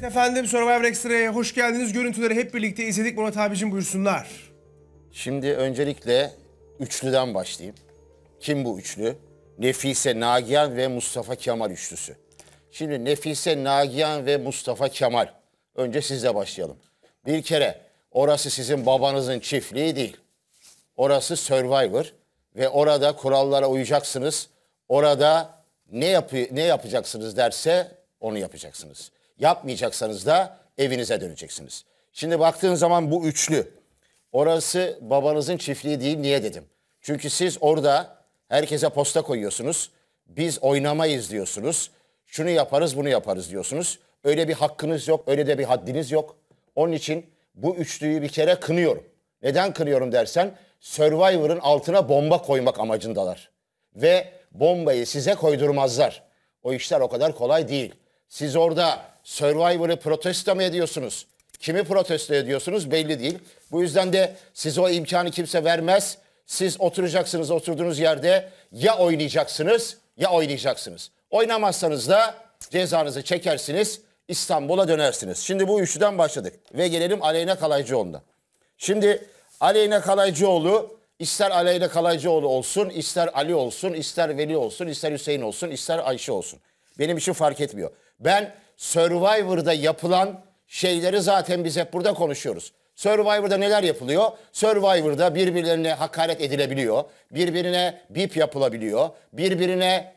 Evet efendim Survivor Extra'ya hoş geldiniz. Görüntüleri hep birlikte izledik. Murat abicim buyursunlar. Şimdi öncelikle üçlüden başlayayım. Kim bu üçlü? Nefise Nagihan ve Mustafa Kemal üçlüsü. Şimdi Nefise Nagihan ve Mustafa Kemal. Önce sizle başlayalım. Bir kere orası sizin babanızın çiftliği değil. Orası Survivor ve orada kurallara uyacaksınız. Orada ne yap ne yapacaksınız derse onu yapacaksınız. Yapmayacaksanız da evinize döneceksiniz. Şimdi baktığın zaman bu üçlü. Orası babanızın çiftliği değil niye dedim. Çünkü siz orada herkese posta koyuyorsunuz. Biz oynamayız diyorsunuz. Şunu yaparız bunu yaparız diyorsunuz. Öyle bir hakkınız yok, öyle de bir haddiniz yok. Onun için bu üçlüyü bir kere kınıyorum. Neden kınıyorum dersen Survivor'ın altına bomba koymak amacındalar. Ve bombayı size koydurmazlar. O işler o kadar kolay değil. Siz orada Survivor'ı protesto mı ediyorsunuz? Kimi protesto ediyorsunuz belli değil. Bu yüzden de size o imkanı kimse vermez. Siz oturacaksınız oturduğunuz yerde ya oynayacaksınız ya oynayacaksınız. Oynamazsanız da cezanızı çekersiniz İstanbul'a dönersiniz. Şimdi bu üçlüden başladık ve gelelim Aleyna Kalaycıoğlu'na. Şimdi Aleyna Kalaycıoğlu ister Aleyna Kalaycıoğlu olsun, ister Ali olsun, ister Veli olsun, ister Hüseyin olsun, ister Ayşe olsun. Benim için fark etmiyor. Ben Survivor'da yapılan şeyleri zaten biz hep burada konuşuyoruz. Survivor'da neler yapılıyor? Survivor'da birbirlerine hakaret edilebiliyor. Birbirine bip yapılabiliyor. Birbirine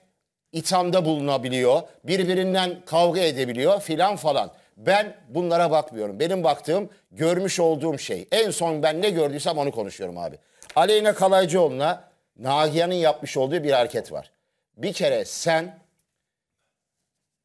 ithamda bulunabiliyor. Birbirinden kavga edebiliyor filan falan. Ben bunlara bakmıyorum. Benim baktığım, görmüş olduğum şey. En son ben ne gördüysem onu konuşuyorum abi. Aleyna Kalaycıoğlu'na Nagihan'ın yapmış olduğu bir hareket var. Bir kere sen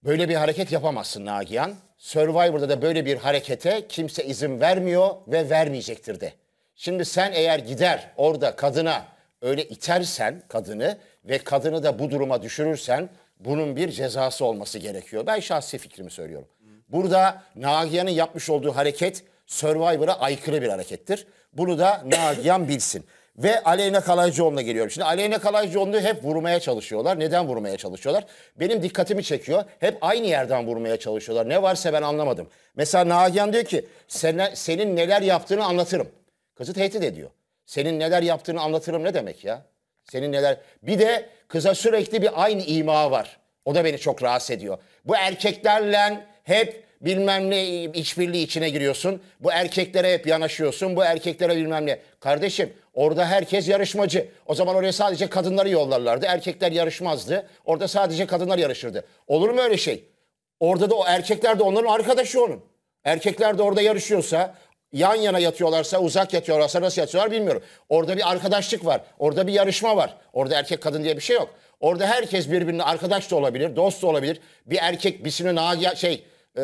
Böyle bir hareket yapamazsın Nagihan. Survivor'da da böyle bir harekete kimse izin vermiyor ve vermeyecektir de. Şimdi sen eğer gider orada kadına öyle itersen kadını ve kadını da bu duruma düşürürsen bunun bir cezası olması gerekiyor. Ben şahsi fikrimi söylüyorum. Burada Nagihan'ın yapmış olduğu hareket Survivor'a aykırı bir harekettir. Bunu da Nagihan bilsin ve Aleyna Kalaycıoğlu'na geliyorum. Şimdi Aleyna Kalaycıoğlu'nu hep vurmaya çalışıyorlar. Neden vurmaya çalışıyorlar? Benim dikkatimi çekiyor. Hep aynı yerden vurmaya çalışıyorlar. Ne varsa ben anlamadım. Mesela Nagihan diyor ki senin, senin neler yaptığını anlatırım. Kızı tehdit ediyor. Senin neler yaptığını anlatırım ne demek ya? Senin neler... Bir de kıza sürekli bir aynı ima var. O da beni çok rahatsız ediyor. Bu erkeklerle hep bilmem ne işbirliği içine giriyorsun. Bu erkeklere hep yanaşıyorsun. Bu erkeklere bilmem ne. Kardeşim Orada herkes yarışmacı. O zaman oraya sadece kadınları yollarlardı. Erkekler yarışmazdı. Orada sadece kadınlar yarışırdı. Olur mu öyle şey? Orada da o erkekler de onların arkadaşı onun. Erkekler de orada yarışıyorsa, yan yana yatıyorlarsa, uzak yatıyorlarsa nasıl yatıyorlar bilmiyorum. Orada bir arkadaşlık var. Orada bir yarışma var. Orada erkek kadın diye bir şey yok. Orada herkes birbirine arkadaş da olabilir, dost da olabilir. Bir erkek birisinin şey e,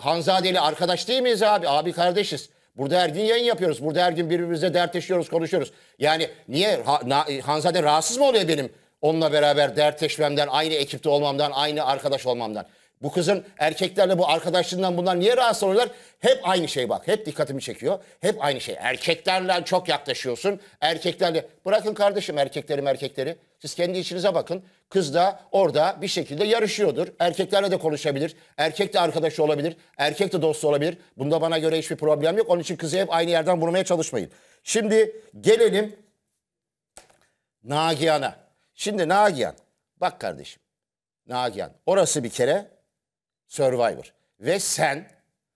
Hanzade ile arkadaş değil miyiz abi? Abi kardeşiz. Burada her gün yayın yapıyoruz. Burada her gün birbirimizle dertleşiyoruz, konuşuyoruz. Yani niye ha, na, Hanzade rahatsız mı oluyor benim onunla beraber dertleşmemden, aynı ekipte olmamdan, aynı arkadaş olmamdan? Bu kızın erkeklerle bu arkadaşlığından bunlar niye rahatsız oluyorlar? Hep aynı şey bak. Hep dikkatimi çekiyor. Hep aynı şey. Erkeklerle çok yaklaşıyorsun. Erkeklerle. Bırakın kardeşim erkeklerim erkekleri. Siz kendi içinize bakın. Kız da orada bir şekilde yarışıyordur. Erkeklerle de konuşabilir. Erkek de arkadaşı olabilir. Erkek de dostu olabilir. Bunda bana göre hiçbir problem yok. Onun için kızı hep aynı yerden vurmaya çalışmayın. Şimdi gelelim Nagihan'a. Şimdi Nagihan. Bak kardeşim. Nagihan. Orası bir kere Survivor. Ve sen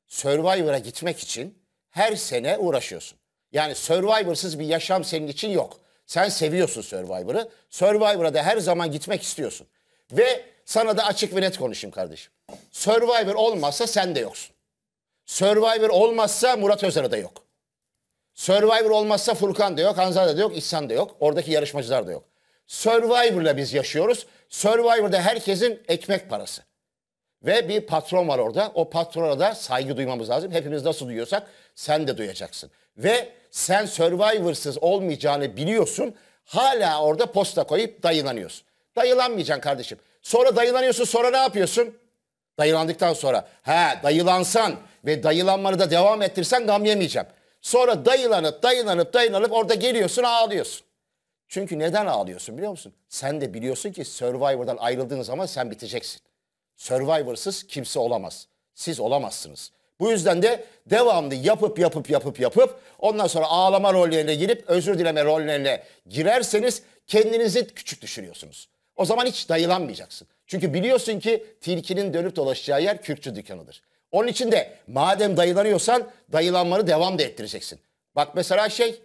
Survivor'a gitmek için her sene uğraşıyorsun. Yani Survivor'sız bir yaşam senin için yok. Sen seviyorsun Survivor'ı. Survivor'a da her zaman gitmek istiyorsun. Ve sana da açık ve net konuşayım kardeşim. Survivor olmazsa sen de yoksun. Survivor olmazsa Murat Özer'e de yok. Survivor olmazsa Furkan da yok, Hanzade da yok, İhsan da yok. Oradaki yarışmacılar da yok. Survivor'la biz yaşıyoruz. Survivor'da herkesin ekmek parası. Ve bir patron var orada. O patrona da saygı duymamız lazım. Hepimiz nasıl duyuyorsak sen de duyacaksın. Ve sen Survivor'sız olmayacağını biliyorsun. Hala orada posta koyup dayılanıyorsun. Dayılanmayacaksın kardeşim. Sonra dayılanıyorsun sonra ne yapıyorsun? Dayılandıktan sonra. Ha dayılansan ve dayılanmanı da devam ettirsen gam yemeyeceğim. Sonra dayılanıp dayılanıp dayılanıp orada geliyorsun ağlıyorsun. Çünkü neden ağlıyorsun biliyor musun? Sen de biliyorsun ki Survivor'dan ayrıldığın zaman sen biteceksin. Survivor'sız kimse olamaz. Siz olamazsınız. Bu yüzden de devamlı yapıp yapıp yapıp yapıp ondan sonra ağlama rollerine girip özür dileme rollerine girerseniz kendinizi küçük düşürüyorsunuz. O zaman hiç dayılanmayacaksın. Çünkü biliyorsun ki tilkinin dönüp dolaşacağı yer kürkçü dükkanıdır. Onun için de madem dayılanıyorsan dayılanmanı devam da ettireceksin. Bak mesela şey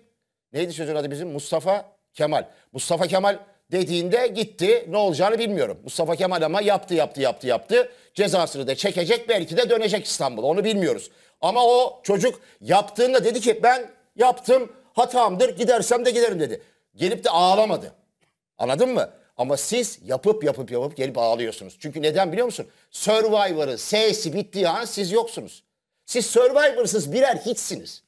neydi sözün adı bizim Mustafa Kemal. Mustafa Kemal dediğinde gitti. Ne olacağını bilmiyorum. Mustafa Kemal ama yaptı yaptı yaptı yaptı. Cezasını da çekecek belki de dönecek İstanbul'a onu bilmiyoruz. Ama o çocuk yaptığında dedi ki ben yaptım hatamdır gidersem de giderim dedi. Gelip de ağlamadı. Anladın mı? Ama siz yapıp yapıp yapıp gelip ağlıyorsunuz. Çünkü neden biliyor musun? Survivor'ı S'si bittiği an siz yoksunuz. Siz Survivor'sız birer hiçsiniz.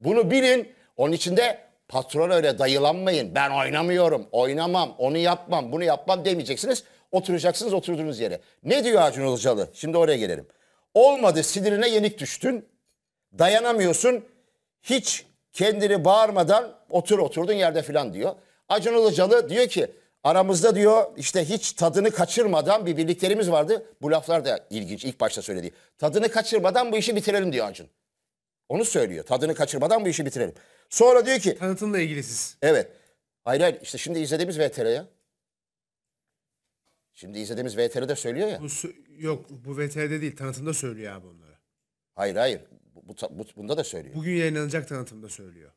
Bunu bilin. Onun için de Patron öyle dayılanmayın. Ben oynamıyorum, oynamam, onu yapmam, bunu yapmam demeyeceksiniz. Oturacaksınız oturduğunuz yere. Ne diyor Acun Ilıcalı? Şimdi oraya gelelim. Olmadı sinirine yenik düştün. Dayanamıyorsun. Hiç kendini bağırmadan otur oturduğun yerde filan diyor. Acun Ilıcalı diyor ki aramızda diyor işte hiç tadını kaçırmadan bir birliklerimiz vardı. Bu laflar da ilginç ilk başta söylediği. Tadını kaçırmadan bu işi bitirelim diyor Acun. Onu söylüyor. Tadını kaçırmadan bu işi bitirelim. Sonra diyor ki... Tanıtımla ilgilisiz. Evet. Hayır hayır işte şimdi izlediğimiz VTR ya. Şimdi izlediğimiz VTR'de söylüyor ya. Bu, yok bu VTR'de değil tanıtımda söylüyor abi onları. Hayır hayır bu, bu, bunda da söylüyor. Bugün yayınlanacak tanıtımda söylüyor.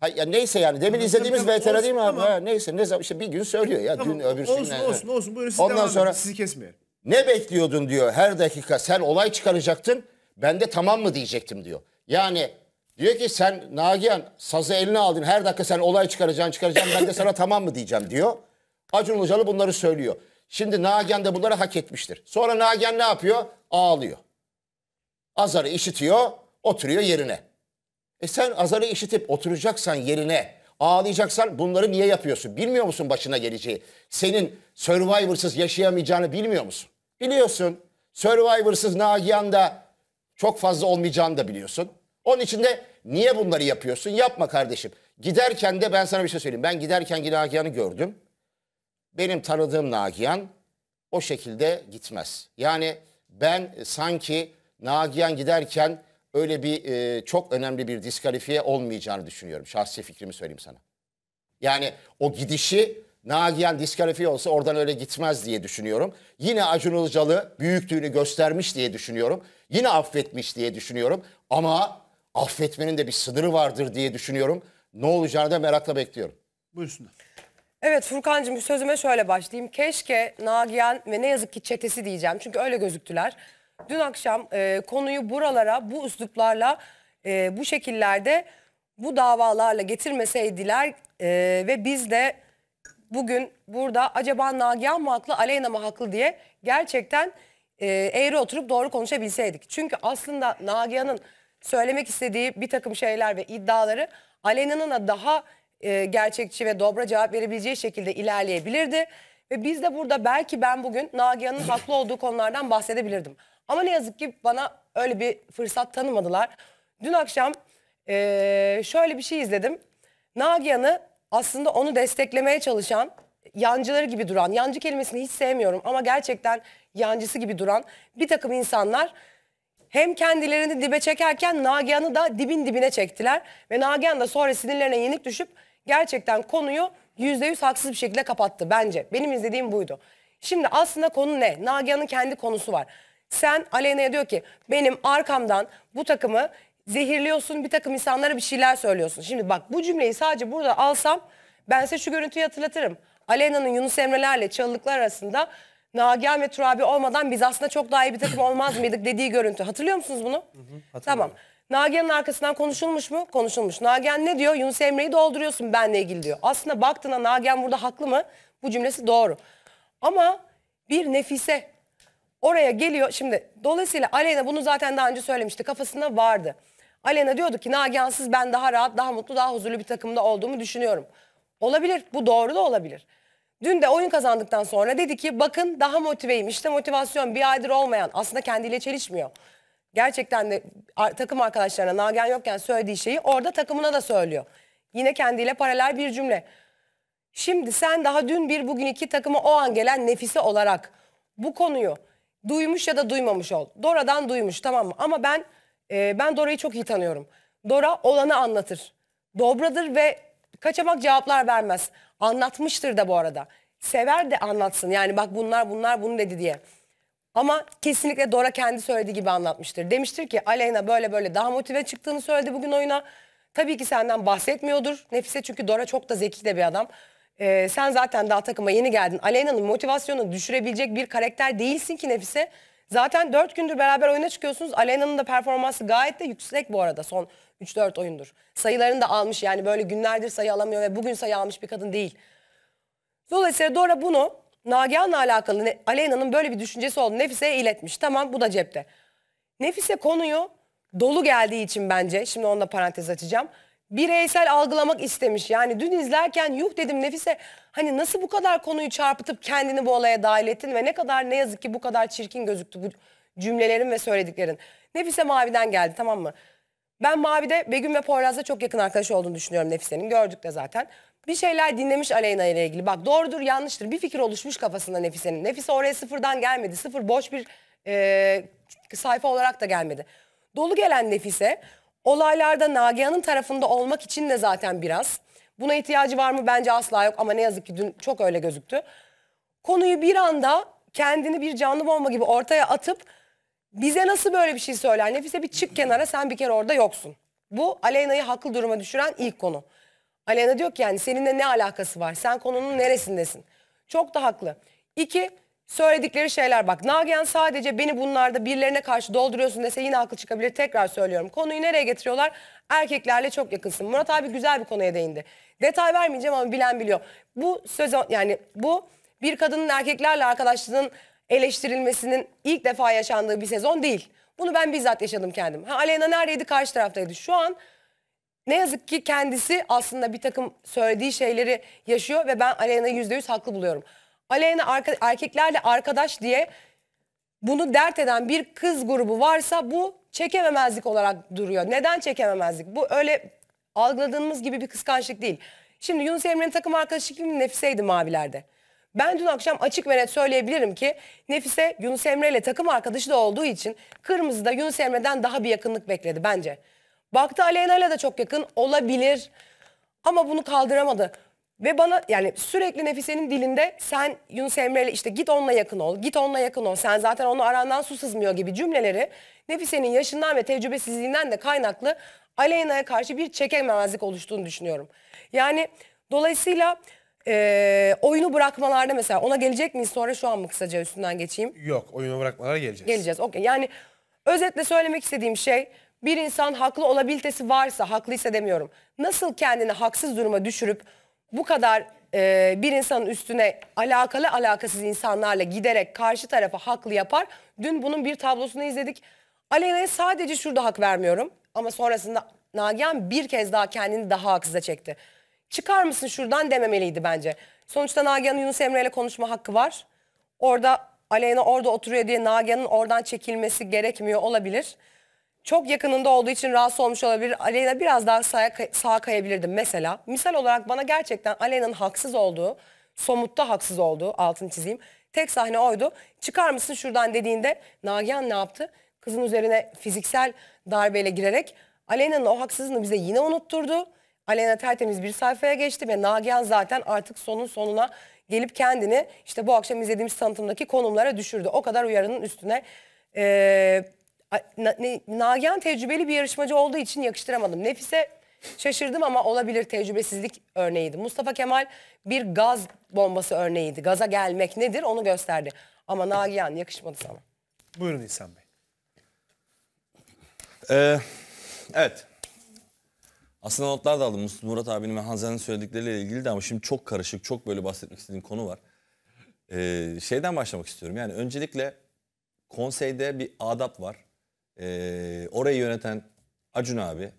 Ha, ya neyse yani demin Anladım, izlediğimiz tabii, VTR değil mi abi? Tamam. Ha, neyse ne zaman işte bir gün söylüyor ya tamam, dün öbür Olsun yani. olsun olsun buyurun siz Ondan devam sonra, edin, sizi kesmeyelim. Ne bekliyordun diyor her dakika sen olay çıkaracaktın ben de tamam mı diyecektim diyor. Yani Diyor ki sen Nagihan sazı eline aldın her dakika sen olay çıkaracaksın çıkaracaksın ben de sana tamam mı diyeceğim diyor. Acun Ilıcalı bunları söylüyor. Şimdi Nagihan da bunları hak etmiştir. Sonra Nagihan ne yapıyor? Ağlıyor. Azarı işitiyor oturuyor yerine. E sen azarı işitip oturacaksan yerine ağlayacaksan bunları niye yapıyorsun? Bilmiyor musun başına geleceği? Senin Survivor'sız yaşayamayacağını bilmiyor musun? Biliyorsun. Survivor'sız Nagihan'da çok fazla olmayacağını da biliyorsun. Onun için de niye bunları yapıyorsun? Yapma kardeşim. Giderken de ben sana bir şey söyleyeyim. Ben giderken Nagihan'ı gördüm. Benim tanıdığım Nagihan o şekilde gitmez. Yani ben e, sanki Nagihan giderken öyle bir e, çok önemli bir diskalifiye olmayacağını düşünüyorum. Şahsi fikrimi söyleyeyim sana. Yani o gidişi Nagihan diskalifiye olsa oradan öyle gitmez diye düşünüyorum. Yine Acun Ilıcalı büyüklüğünü göstermiş diye düşünüyorum. Yine affetmiş diye düşünüyorum. Ama affetmenin de bir sınırı vardır diye düşünüyorum. Ne olacağını da merakla bekliyorum. Buyursunlar. Evet Furkan'cığım sözüme şöyle başlayayım. Keşke Nagihan ve ne yazık ki çetesi diyeceğim. Çünkü öyle gözüktüler. Dün akşam e, konuyu buralara bu üsluplarla e, bu şekillerde bu davalarla getirmeseydiler e, ve biz de bugün burada acaba Nagihan mı haklı Aleyna mı haklı diye gerçekten e, eğri oturup doğru konuşabilseydik. Çünkü aslında Nagihan'ın söylemek istediği bir takım şeyler ve iddiaları Alena'nın daha e, gerçekçi ve dobra cevap verebileceği şekilde ilerleyebilirdi. Ve biz de burada belki ben bugün Nagihan'ın haklı olduğu konulardan bahsedebilirdim. Ama ne yazık ki bana öyle bir fırsat tanımadılar. Dün akşam e, şöyle bir şey izledim. Nagihan'ı aslında onu desteklemeye çalışan yancıları gibi duran, yancı kelimesini hiç sevmiyorum ama gerçekten yancısı gibi duran bir takım insanlar hem kendilerini dibe çekerken Nagihan'ı da dibin dibine çektiler. Ve Nagihan da sonra sinirlerine yenik düşüp gerçekten konuyu yüzde yüz haksız bir şekilde kapattı bence. Benim izlediğim buydu. Şimdi aslında konu ne? Nagihan'ın kendi konusu var. Sen Aleyna'ya diyor ki benim arkamdan bu takımı zehirliyorsun bir takım insanlara bir şeyler söylüyorsun. Şimdi bak bu cümleyi sadece burada alsam ben size şu görüntüyü hatırlatırım. Aleyna'nın Yunus Emre'lerle çalılıklar arasında Nagihan ve Turabi olmadan biz aslında çok daha iyi bir takım olmaz mıydık dediği görüntü. Hatırlıyor musunuz bunu? Hı hı, tamam. Nagihan'ın arkasından konuşulmuş mu? Konuşulmuş. Nagihan ne diyor? Yunus Emre'yi dolduruyorsun benle ilgili diyor. Aslında baktığında Nagihan burada haklı mı? Bu cümlesi doğru. Ama bir nefise oraya geliyor. Şimdi dolayısıyla Aleyna bunu zaten daha önce söylemişti. Kafasında vardı. Aleyna diyordu ki Nagihan'sız ben daha rahat, daha mutlu, daha huzurlu bir takımda olduğumu düşünüyorum. Olabilir. Bu doğru da olabilir. Dün de oyun kazandıktan sonra dedi ki bakın daha motiveyim. İşte motivasyon bir aydır olmayan aslında kendiyle çelişmiyor. Gerçekten de takım arkadaşlarına Nagen yokken söylediği şeyi orada takımına da söylüyor. Yine kendiyle paralel bir cümle. Şimdi sen daha dün bir bugün iki takımı o an gelen nefise olarak bu konuyu duymuş ya da duymamış ol. Dora'dan duymuş tamam mı? Ama ben e, ben Dora'yı çok iyi tanıyorum. Dora olanı anlatır. Dobradır ve kaçamak cevaplar vermez. Anlatmıştır da bu arada. Sever de anlatsın. Yani bak bunlar bunlar bunu dedi diye. Ama kesinlikle Dora kendi söylediği gibi anlatmıştır. Demiştir ki Aleyna böyle böyle daha motive çıktığını söyledi bugün oyuna. Tabii ki senden bahsetmiyordur Nefise çünkü Dora çok da zeki de bir adam. Ee, sen zaten daha takıma yeni geldin. Aleyna'nın motivasyonunu düşürebilecek bir karakter değilsin ki Nefise. Zaten dört gündür beraber oyuna çıkıyorsunuz. Aleyna'nın da performansı gayet de yüksek bu arada son 3-4 oyundur. Sayılarını da almış yani böyle günlerdir sayı alamıyor ve bugün sayı almış bir kadın değil. Dolayısıyla Dora bunu Nagihan'la alakalı Aleyna'nın böyle bir düşüncesi oldu. Nefise'ye iletmiş. Tamam bu da cepte. Nefise konuyu dolu geldiği için bence şimdi onunla parantez açacağım. Bireysel algılamak istemiş. Yani dün izlerken yuh dedim Nefise hani nasıl bu kadar konuyu çarpıtıp kendini bu olaya dahil ettin ve ne kadar ne yazık ki bu kadar çirkin gözüktü bu cümlelerin ve söylediklerin. Nefise maviden geldi tamam mı? Ben Mavi'de Begüm ve Poyraz'la çok yakın arkadaş olduğunu düşünüyorum Nefise'nin. Gördük de zaten. Bir şeyler dinlemiş Aleyna ile ilgili. Bak doğrudur yanlıştır bir fikir oluşmuş kafasında Nefise'nin. Nefise oraya sıfırdan gelmedi. Sıfır boş bir e, sayfa olarak da gelmedi. Dolu gelen Nefise olaylarda Nagihan'ın tarafında olmak için de zaten biraz. Buna ihtiyacı var mı bence asla yok ama ne yazık ki dün çok öyle gözüktü. Konuyu bir anda kendini bir canlı bomba gibi ortaya atıp bize nasıl böyle bir şey söyler? Nefise bir çık kenara sen bir kere orada yoksun. Bu Aleyna'yı haklı duruma düşüren ilk konu. Aleyna diyor ki yani seninle ne alakası var? Sen konunun neresindesin? Çok da haklı. İki, söyledikleri şeyler bak. Nagihan sadece beni bunlarda birilerine karşı dolduruyorsun dese yine haklı çıkabilir. Tekrar söylüyorum. Konuyu nereye getiriyorlar? Erkeklerle çok yakınsın. Murat abi güzel bir konuya değindi. Detay vermeyeceğim ama bilen biliyor. Bu söz yani bu bir kadının erkeklerle arkadaşlığının eleştirilmesinin ilk defa yaşandığı bir sezon değil. Bunu ben bizzat yaşadım kendim. Ha, Aleyna neredeydi? Karşı taraftaydı. Şu an ne yazık ki kendisi aslında bir takım söylediği şeyleri yaşıyor ve ben Aleyna yüzde yüz haklı buluyorum. Aleyna arka, erkeklerle arkadaş diye bunu dert eden bir kız grubu varsa bu çekememezlik olarak duruyor. Neden çekememezlik? Bu öyle algıladığımız gibi bir kıskançlık değil. Şimdi Yunus Emre'nin takım arkadaşı kim? Nefise'ydi mavilerde. Ben dün akşam açık ve net söyleyebilirim ki Nefise Yunus Emre ile takım arkadaşı da olduğu için Kırmızı'da Yunus Emre'den daha bir yakınlık bekledi bence. Baktı Aleyna ile de çok yakın olabilir ama bunu kaldıramadı. Ve bana yani sürekli Nefise'nin dilinde sen Yunus Emre ile işte git onunla yakın ol, git onunla yakın ol, sen zaten onu arandan su sızmıyor gibi cümleleri Nefise'nin yaşından ve tecrübesizliğinden de kaynaklı Aleyna'ya karşı bir çekememezlik oluştuğunu düşünüyorum. Yani dolayısıyla e, oyunu bırakmalarda mesela ona gelecek miyiz sonra şu an mı kısaca üstünden geçeyim? Yok oyunu bırakmalara geleceğiz. Geleceğiz okey yani özetle söylemek istediğim şey bir insan haklı olabilitesi varsa haklıysa demiyorum. Nasıl kendini haksız duruma düşürüp bu kadar e, bir insanın üstüne alakalı alakasız insanlarla giderek karşı tarafa haklı yapar. Dün bunun bir tablosunu izledik. Aleyna'ya sadece şurada hak vermiyorum ama sonrasında Nagihan bir kez daha kendini daha haksıza çekti çıkar mısın şuradan dememeliydi bence. Sonuçta Nagihan'ın Yunus Emre ile konuşma hakkı var. Orada Aleyna orada oturuyor diye Nagihan'ın oradan çekilmesi gerekmiyor olabilir. Çok yakınında olduğu için rahatsız olmuş olabilir. Aleyna biraz daha sağa, sağa kayabilirdim mesela. Misal olarak bana gerçekten Aleyna'nın haksız olduğu, somutta haksız olduğu altını çizeyim. Tek sahne oydu. Çıkar mısın şuradan dediğinde Nagihan ne yaptı? Kızın üzerine fiziksel darbeyle girerek Aleyna'nın o haksızlığını bize yine unutturdu. Aleyna tertemiz bir sayfaya geçti ve Nagihan zaten artık sonun sonuna gelip kendini işte bu akşam izlediğimiz tanıtımdaki konumlara düşürdü. O kadar uyarının üstüne e, Nagihan tecrübeli bir yarışmacı olduğu için yakıştıramadım. Nefise şaşırdım ama olabilir tecrübesizlik örneğiydi. Mustafa Kemal bir gaz bombası örneğiydi. Gaza gelmek nedir onu gösterdi. Ama Nagihan yakışmadı sana. Buyurun İhsan Bey. Ee, evet. Aslında notlar da aldım. Murat abinin ve Hanzer'in söyledikleriyle ilgili de ama şimdi çok karışık, çok böyle bahsetmek istediğim konu var. Ee, şeyden başlamak istiyorum. Yani öncelikle konseyde bir adap var. Ee, orayı yöneten Acun abi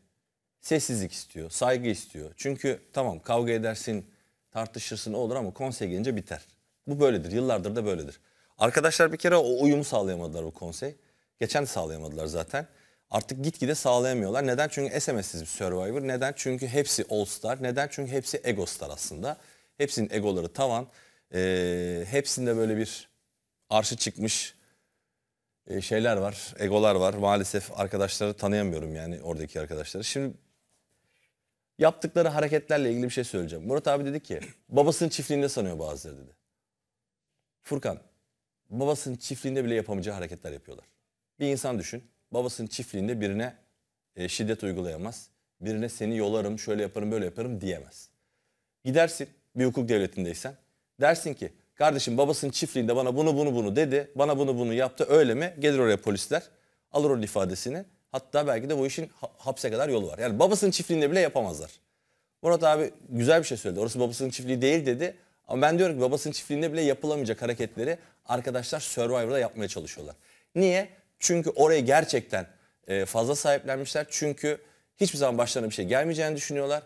sessizlik istiyor, saygı istiyor. Çünkü tamam kavga edersin, tartışırsın olur ama konsey gelince biter. Bu böyledir, yıllardır da böyledir. Arkadaşlar bir kere o uyumu sağlayamadılar o konsey. Geçen de sağlayamadılar zaten artık gitgide sağlayamıyorlar. Neden? Çünkü SMS'siz bir Survivor. Neden? Çünkü hepsi All Star. Neden? Çünkü hepsi Ego Star aslında. Hepsinin egoları tavan. E, hepsinde böyle bir arşı çıkmış e, şeyler var, egolar var. Maalesef arkadaşları tanıyamıyorum yani oradaki arkadaşları. Şimdi yaptıkları hareketlerle ilgili bir şey söyleyeceğim. Murat abi dedi ki babasının çiftliğinde sanıyor bazıları dedi. Furkan babasının çiftliğinde bile yapamayacağı hareketler yapıyorlar. Bir insan düşün babasının çiftliğinde birine e, şiddet uygulayamaz. Birine seni yolarım, şöyle yaparım, böyle yaparım diyemez. Gidersin bir hukuk devletindeysen. Dersin ki kardeşim babasının çiftliğinde bana bunu bunu bunu dedi. Bana bunu bunu yaptı öyle mi? Gelir oraya polisler. Alır onun ifadesini. Hatta belki de bu işin ha hapse kadar yolu var. Yani babasının çiftliğinde bile yapamazlar. Murat abi güzel bir şey söyledi. Orası babasının çiftliği değil dedi. Ama ben diyorum ki babasının çiftliğinde bile yapılamayacak hareketleri arkadaşlar Survivor'da yapmaya çalışıyorlar. Niye? Çünkü orayı gerçekten e, fazla sahiplenmişler. Çünkü hiçbir zaman başlarına bir şey gelmeyeceğini düşünüyorlar.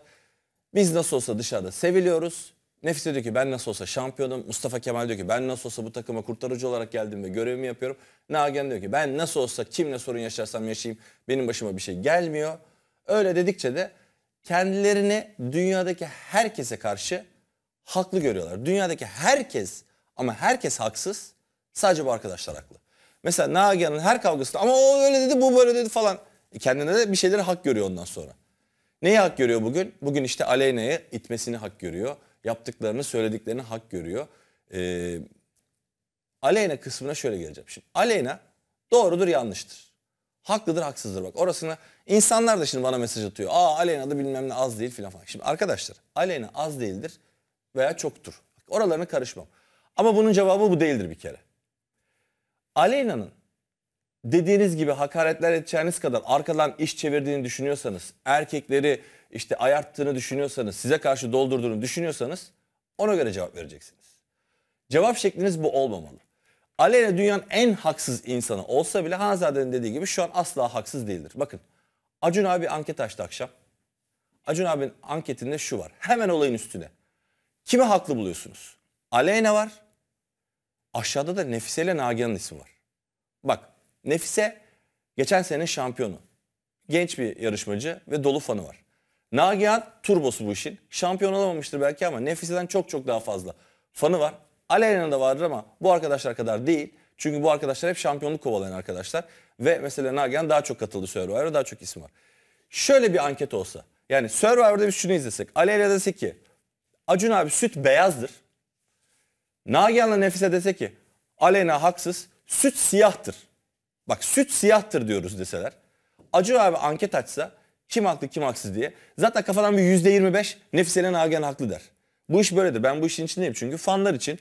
Biz nasıl olsa dışarıda seviliyoruz. Nefise diyor ki ben nasıl olsa şampiyonum. Mustafa Kemal diyor ki ben nasıl olsa bu takıma kurtarıcı olarak geldim ve görevimi yapıyorum. Nagen diyor ki ben nasıl olsa kimle sorun yaşarsam yaşayayım benim başıma bir şey gelmiyor. Öyle dedikçe de kendilerini dünyadaki herkese karşı haklı görüyorlar. Dünyadaki herkes ama herkes haksız sadece bu arkadaşlar haklı. Mesela Nagihan'ın her kavgasında ama o öyle dedi bu böyle dedi falan. E kendine de bir şeyleri hak görüyor ondan sonra. Neyi hak görüyor bugün? Bugün işte Aleyna'yı itmesini hak görüyor. Yaptıklarını söylediklerini hak görüyor. Ee, Aleyna kısmına şöyle geleceğim şimdi. Aleyna doğrudur yanlıştır. Haklıdır haksızdır bak. Orasına insanlar da şimdi bana mesaj atıyor. Aa Aleyna da bilmem ne az değil filan falan. Şimdi arkadaşlar Aleyna az değildir veya çoktur. Oralarına karışmam. Ama bunun cevabı bu değildir bir kere. Aleyna'nın dediğiniz gibi hakaretler edeceğiniz kadar arkadan iş çevirdiğini düşünüyorsanız, erkekleri işte ayarttığını düşünüyorsanız, size karşı doldurduğunu düşünüyorsanız ona göre cevap vereceksiniz. Cevap şekliniz bu olmamalı. Aleyna dünyanın en haksız insanı olsa bile Hanzade'nin dediği gibi şu an asla haksız değildir. Bakın Acun abi anket açtı akşam. Acun abinin anketinde şu var. Hemen olayın üstüne. Kimi haklı buluyorsunuz? Aleyna var, Aşağıda da Nefise ile Nagihan'ın ismi var. Bak Nefise geçen sene şampiyonu. Genç bir yarışmacı ve dolu fanı var. Nagihan turbosu bu işin. Şampiyon olamamıştır belki ama Nefise'den çok çok daha fazla fanı var. Aleyna da vardır ama bu arkadaşlar kadar değil. Çünkü bu arkadaşlar hep şampiyonluk kovalayan arkadaşlar. Ve mesela Nagihan daha çok katıldı Survivor'a daha çok isim var. Şöyle bir anket olsa. Yani Survivor'da biz şunu izlesek. Aleyna desek ki Acun abi süt beyazdır. Nagihan'la Nefise dese ki Aleyna haksız süt siyahtır. Bak süt siyahtır diyoruz deseler. Acı abi anket açsa kim haklı kim haksız diye. Zaten kafadan bir yüzde yirmi beş ile Nagihan haklı der. Bu iş böyledir. Ben bu işin içindeyim çünkü fanlar için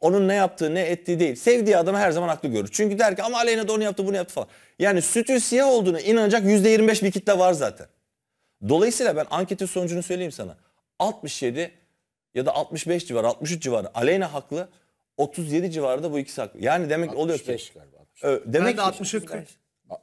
onun ne yaptığı ne ettiği değil. Sevdiği adamı her zaman haklı görür. Çünkü der ki ama Aleyna da onu yaptı bunu yaptı falan. Yani sütün siyah olduğuna inanacak yüzde yirmi beş bir kitle var zaten. Dolayısıyla ben anketin sonucunu söyleyeyim sana. 67 ya da 65 civar, 63 civarı. Aleyna haklı 37 civarı da bu ikisi haklı. Yani demek 65 oluyor ki. 65 galiba. Demek ben de 63 40.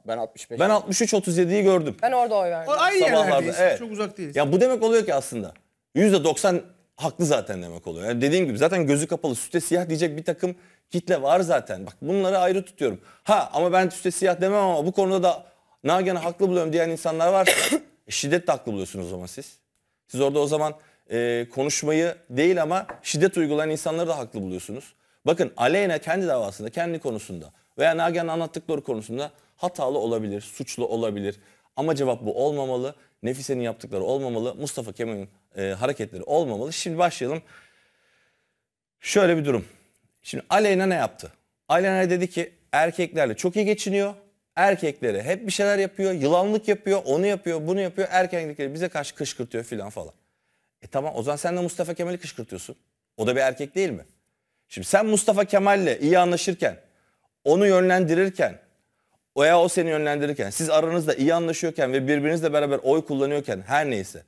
Ben 65. Ben 63 37'yi gördüm. Ben orada oy verdim. Aynı yerlerdeyiz. Evet. Çok uzak değiliz. Ya bu demek oluyor ki aslında. %90 haklı zaten demek oluyor. Yani dediğim gibi zaten gözü kapalı süte siyah diyecek bir takım kitle var zaten. Bak bunları ayrı tutuyorum. Ha ama ben süte siyah demem ama bu konuda da Nagihan'ı haklı buluyorum diyen insanlar var. E, şiddet de haklı buluyorsunuz o zaman siz. Siz orada o zaman e, konuşmayı değil ama şiddet uygulayan insanları da haklı buluyorsunuz. Bakın Aleyna kendi davasında, kendi konusunda veya Nagihan anlattıkları konusunda hatalı olabilir, suçlu olabilir. Ama cevap bu olmamalı. Nefise'nin yaptıkları olmamalı. Mustafa Kemal'in e, hareketleri olmamalı. Şimdi başlayalım. Şöyle bir durum. Şimdi Aleyna ne yaptı? Aleyna dedi ki erkeklerle çok iyi geçiniyor. Erkeklere hep bir şeyler yapıyor. Yılanlık yapıyor. Onu yapıyor, bunu yapıyor. Erkekleri bize karşı kışkırtıyor filan falan. E tamam o zaman sen de Mustafa Kemal'i kışkırtıyorsun. O da bir erkek değil mi? Şimdi sen Mustafa Kemal'le iyi anlaşırken, onu yönlendirirken veya o seni yönlendirirken, siz aranızda iyi anlaşıyorken ve birbirinizle beraber oy kullanıyorken her neyse.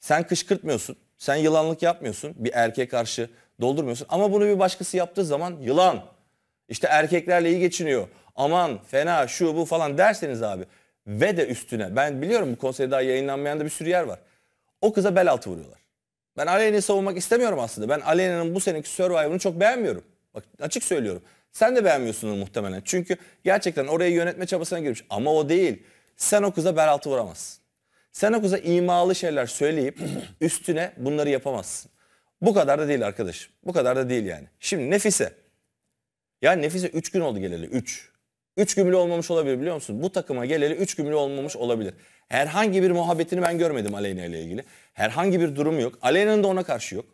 Sen kışkırtmıyorsun, sen yılanlık yapmıyorsun, bir erkeğe karşı doldurmuyorsun. Ama bunu bir başkası yaptığı zaman yılan, işte erkeklerle iyi geçiniyor, aman fena şu bu falan derseniz abi. Ve de üstüne ben biliyorum bu konseyde daha yayınlanmayan da bir sürü yer var. O kıza bel altı vuruyorlar. Ben Aleyna'yı savunmak istemiyorum aslında. Ben Aleyna'nın bu seneki Survivor'ını çok beğenmiyorum. Bak açık söylüyorum. Sen de beğenmiyorsundur muhtemelen. Çünkü gerçekten oraya yönetme çabasına girmiş. Ama o değil. Sen o kıza bel altı vuramazsın. Sen o kıza imalı şeyler söyleyip üstüne bunları yapamazsın. Bu kadar da değil arkadaş. Bu kadar da değil yani. Şimdi Nefise. Ya Nefise 3 gün oldu geleli. 3. 3 gün olmamış olabilir biliyor musun? Bu takıma geleli 3 gün olmamış olabilir. Herhangi bir muhabbetini ben görmedim Aleyna ile ilgili. Herhangi bir durum yok. Aleyna'nın da ona karşı yok.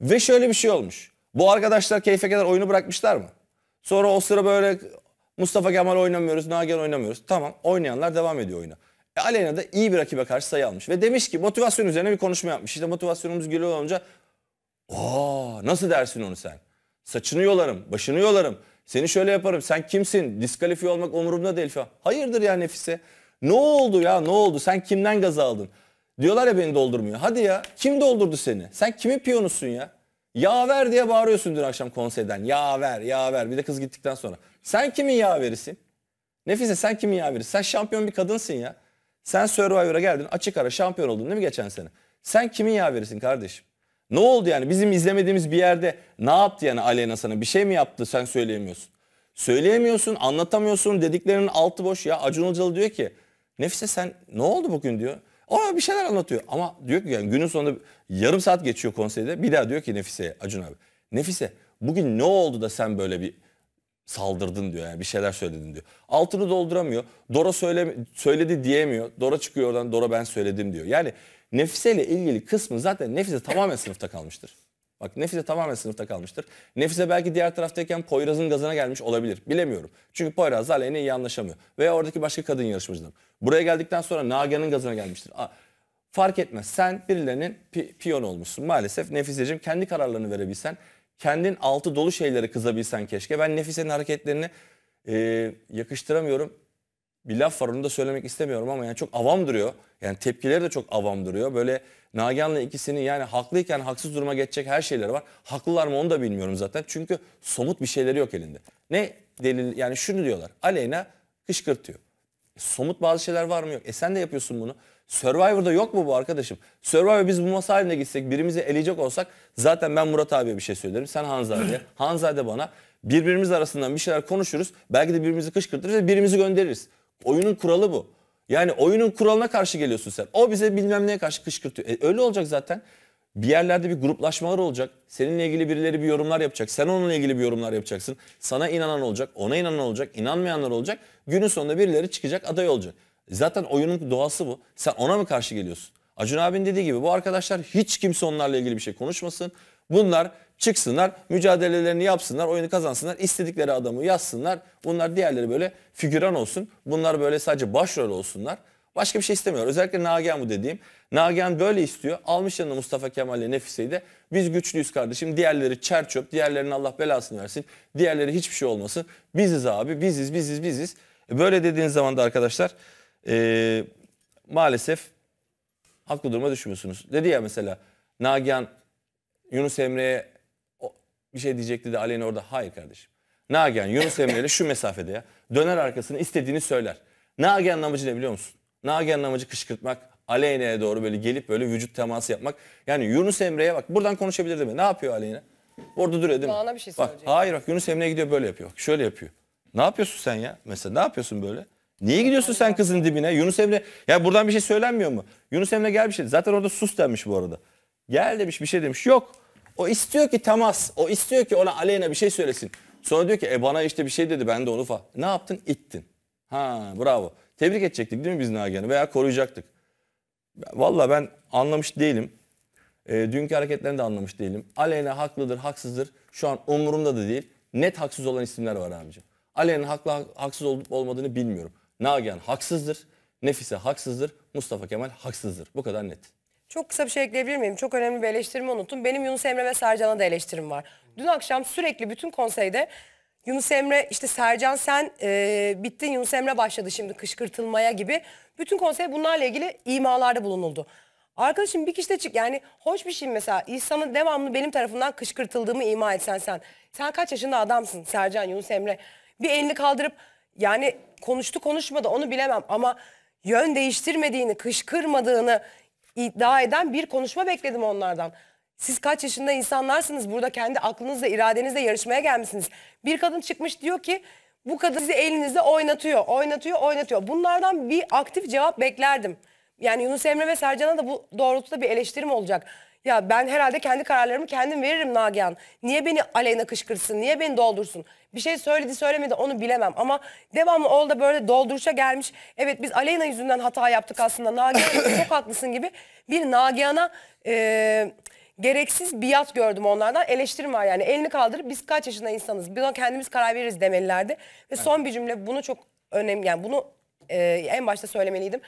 Ve şöyle bir şey olmuş. Bu arkadaşlar keyfe kadar oyunu bırakmışlar mı? Sonra o sıra böyle Mustafa Kemal oynamıyoruz, Nagen oynamıyoruz. Tamam oynayanlar devam ediyor oyuna. E, Aleyna da iyi bir rakibe karşı sayı almış. Ve demiş ki motivasyon üzerine bir konuşma yapmış. İşte motivasyonumuz geliyor olunca Aa, nasıl dersin onu sen? Saçını yolarım, başını yolarım. Seni şöyle yaparım. Sen kimsin? Diskalifiye olmak umurumda değil falan. Hayırdır ya Nefise? Ne oldu ya ne oldu sen kimden gaz aldın? Diyorlar ya beni doldurmuyor. Hadi ya kim doldurdu seni? Sen kimin piyonusun ya? Ya ver diye bağırıyorsun dün akşam konseyden. Ya ver ya ver bir de kız gittikten sonra. Sen kimin ya verisin? Nefise sen kimin ya verisin? Sen şampiyon bir kadınsın ya. Sen Survivor'a geldin açık ara şampiyon oldun değil mi geçen sene? Sen kimin ya verisin kardeşim? Ne oldu yani bizim izlemediğimiz bir yerde ne yaptı yani Aleyna sana bir şey mi yaptı sen söyleyemiyorsun. Söyleyemiyorsun anlatamıyorsun dediklerinin altı boş ya Acun Ilıcalı diyor ki Nefise sen ne oldu bugün diyor. O bir şeyler anlatıyor ama diyor ki yani günün sonunda yarım saat geçiyor konseyde. Bir daha diyor ki Nefise Acun abi. Nefise bugün ne oldu da sen böyle bir saldırdın diyor yani bir şeyler söyledin diyor. Altını dolduramıyor. Dora söyle, söyledi diyemiyor. Dora çıkıyor oradan Dora ben söyledim diyor. Yani Nefise ile ilgili kısmı zaten Nefise tamamen sınıfta kalmıştır. Bak Nefise tamamen sınıfta kalmıştır. Nefise belki diğer taraftayken Poyraz'ın gazına gelmiş olabilir. Bilemiyorum. Çünkü Poyraz hala en iyi anlaşamıyor. Veya oradaki başka kadın yarışmacılar. Buraya geldikten sonra Nagihan'ın gazına gelmiştir. Aa, fark etmez. Sen birilerinin pi piyonu olmuşsun. Maalesef Nefiseciğim kendi kararlarını verebilsen, kendin altı dolu şeylere kızabilsen keşke. Ben Nefise'nin hareketlerini e, yakıştıramıyorum bir laf var onu da söylemek istemiyorum ama yani çok avam duruyor. Yani tepkileri de çok avam duruyor. Böyle Nagihan'la ikisinin yani haklıyken haksız duruma geçecek her şeyleri var. Haklılar mı onu da bilmiyorum zaten. Çünkü somut bir şeyleri yok elinde. Ne delil yani şunu diyorlar. Aleyna kışkırtıyor. E, somut bazı şeyler var mı yok. E sen de yapıyorsun bunu. Survivor'da yok mu bu arkadaşım? Survivor biz bu masa haline gitsek birimizi eleyecek olsak zaten ben Murat abiye bir şey söylerim. Sen Hanzade'ye. Hanzade bana. Birbirimiz arasından bir şeyler konuşuruz. Belki de birbirimizi kışkırtırız ve birimizi göndeririz. Oyunun kuralı bu. Yani oyunun kuralına karşı geliyorsun sen. O bize bilmem neye karşı kışkırtıyor. E, öyle olacak zaten. Bir yerlerde bir gruplaşmalar olacak. Seninle ilgili birileri bir yorumlar yapacak. Sen onunla ilgili bir yorumlar yapacaksın. Sana inanan olacak, ona inanan olacak, inanmayanlar olacak. Günün sonunda birileri çıkacak, aday olacak. Zaten oyunun doğası bu. Sen ona mı karşı geliyorsun? Acun abin dediği gibi bu arkadaşlar hiç kimse onlarla ilgili bir şey konuşmasın. Bunlar çıksınlar, mücadelelerini yapsınlar, oyunu kazansınlar, istedikleri adamı yazsınlar. Bunlar diğerleri böyle figüran olsun. Bunlar böyle sadece başrol olsunlar. Başka bir şey istemiyor. Özellikle Nagihan bu dediğim. Nagihan böyle istiyor. Almış yanına Mustafa Kemal'le Nefise'yi de. Biz güçlüyüz kardeşim. Diğerleri çer çöp. Diğerlerinin Allah belasını versin. Diğerleri hiçbir şey olmasın. Biziz abi. Biziz, biziz, biziz. E böyle dediğiniz zaman da arkadaşlar ee, maalesef haklı duruma düşmüyorsunuz. Dedi ya mesela Nagihan Yunus Emre'ye bir şey diyecekti de Aleyna orada hayır kardeşim. Nagihan Yunus Emre ile şu mesafede ya. Döner arkasını istediğini söyler. Nagihan'ın amacı ne biliyor musun? Nagihan'ın amacı kışkırtmak. Aleyna'ya doğru böyle gelip böyle vücut teması yapmak. Yani Yunus Emre'ye bak buradan konuşabilir değil mi? Ne yapıyor Aleyna? Orada duruyor değil mi? Bana bir şey bak, hayır bak Yunus Emre'ye gidiyor böyle yapıyor. Bak, şöyle yapıyor. Ne yapıyorsun sen ya? Mesela ne yapıyorsun böyle? Niye gidiyorsun sen kızın dibine? Yunus Emre ya buradan bir şey söylenmiyor mu? Yunus Emre gel bir şey. Zaten orada sus demiş bu arada. Gel demiş bir şey demiş. Yok. O istiyor ki temas. O istiyor ki ona aleyhine bir şey söylesin. Sonra diyor ki e bana işte bir şey dedi ben de onu fa. Ne yaptın? İttin. Ha bravo. Tebrik edecektik değil mi biz Nagihan'ı veya koruyacaktık. Valla ben anlamış değilim. E, dünkü hareketlerini de anlamış değilim. Aleyna haklıdır, haksızdır. Şu an umurumda da değil. Net haksız olan isimler var abicim. Aleyna haklı, haksız olup olmadığını bilmiyorum. Nagihan haksızdır. Nefise haksızdır. Mustafa Kemal haksızdır. Bu kadar net. Çok kısa bir şey ekleyebilir miyim? Çok önemli bir eleştirimi unuttum. Benim Yunus Emre ve Sercan'a da eleştirim var. Dün akşam sürekli bütün konseyde Yunus Emre işte Sercan sen e, bittin Yunus Emre başladı şimdi kışkırtılmaya gibi. Bütün konsey bunlarla ilgili imalarda bulunuldu. Arkadaşım bir kişi de çık yani hoş bir şey mesela insanın devamlı benim tarafından kışkırtıldığımı ima etsen sen. Sen kaç yaşında adamsın Sercan Yunus Emre. Bir elini kaldırıp yani konuştu konuşmadı onu bilemem ama yön değiştirmediğini, kışkırmadığını iddia eden bir konuşma bekledim onlardan. Siz kaç yaşında insanlarsınız? Burada kendi aklınızla, iradenizle yarışmaya gelmişsiniz. Bir kadın çıkmış diyor ki bu kadın sizi elinizle oynatıyor, oynatıyor, oynatıyor. Bunlardan bir aktif cevap beklerdim. Yani Yunus Emre ve Sercan'a da bu doğrultuda bir eleştirim olacak. Ya ben herhalde kendi kararlarımı kendim veririm Nagihan. Niye beni aleyna kışkırsın, niye beni doldursun? bir şey söyledi söylemedi onu bilemem. Ama devamlı da böyle dolduruşa gelmiş. Evet biz Aleyna yüzünden hata yaptık aslında. Nagihan çok haklısın gibi bir Nagihan'a... E, gereksiz biat gördüm onlardan. Eleştirim var yani. Elini kaldırıp biz kaç yaşında insanız? Buna kendimiz karar veririz demelilerdi. Ve son bir cümle bunu çok önemli. Yani bunu e, en başta söylemeliydim.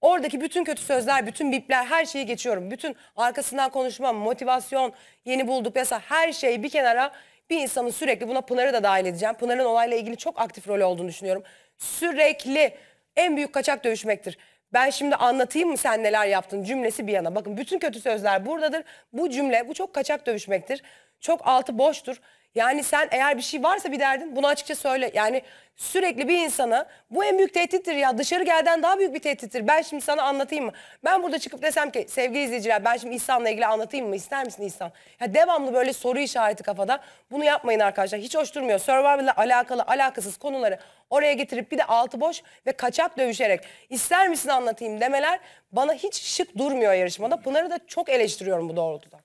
Oradaki bütün kötü sözler, bütün bipler her şeyi geçiyorum. Bütün arkasından konuşma, motivasyon, yeni bulduk yasa her şeyi bir kenara bir insanın sürekli buna Pınar'ı da dahil edeceğim. Pınar'ın olayla ilgili çok aktif rol olduğunu düşünüyorum. Sürekli en büyük kaçak dövüşmektir. Ben şimdi anlatayım mı sen neler yaptın cümlesi bir yana. Bakın bütün kötü sözler buradadır. Bu cümle bu çok kaçak dövüşmektir. Çok altı boştur. Yani sen eğer bir şey varsa bir derdin bunu açıkça söyle. Yani sürekli bir insana bu en büyük tehdittir ya dışarı gelden daha büyük bir tehdittir. Ben şimdi sana anlatayım mı? Ben burada çıkıp desem ki sevgili izleyiciler ben şimdi İhsan'la ilgili anlatayım mı? İster misin İhsan? Ya devamlı böyle soru işareti kafada bunu yapmayın arkadaşlar. Hiç hoş durmuyor. Survivor ile alakalı alakasız konuları oraya getirip bir de altı boş ve kaçak dövüşerek ister misin anlatayım demeler bana hiç şık durmuyor yarışmada. Pınar'ı da çok eleştiriyorum bu doğrultuda.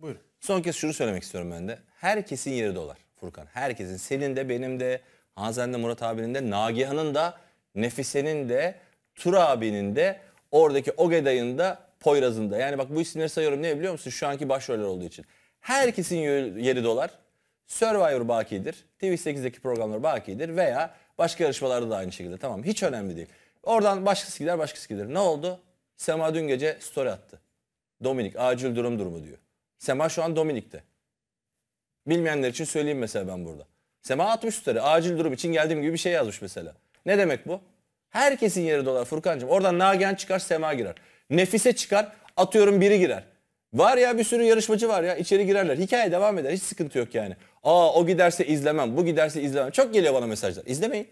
Buyurun. Son kez şunu söylemek istiyorum ben de herkesin yeri dolar Furkan. Herkesin. Senin de benim de Hazen de Murat abinin de Nagihan'ın da Nefise'nin de Tur abinin de oradaki Ogeday'ın da Poyraz'ın da. Yani bak bu isimleri sayıyorum ne biliyor musun? Şu anki başroller olduğu için. Herkesin yeri dolar. Survivor bakidir. TV8'deki programlar bakidir veya başka yarışmalarda da aynı şekilde. Tamam hiç önemli değil. Oradan başkası gider başkası gider. Ne oldu? Sema dün gece story attı. Dominik acil durum durumu diyor. Sema şu an Dominik'te. Bilmeyenler için söyleyeyim mesela ben burada. Sema atmış tutarı. Acil durum için geldiğim gibi bir şey yazmış mesela. Ne demek bu? Herkesin yeri dolar Furkan'cığım. Oradan Nagihan çıkar Sema girer. Nefise çıkar atıyorum biri girer. Var ya bir sürü yarışmacı var ya içeri girerler. Hikaye devam eder hiç sıkıntı yok yani. Aa o giderse izlemem bu giderse izlemem. Çok geliyor bana mesajlar. İzlemeyin.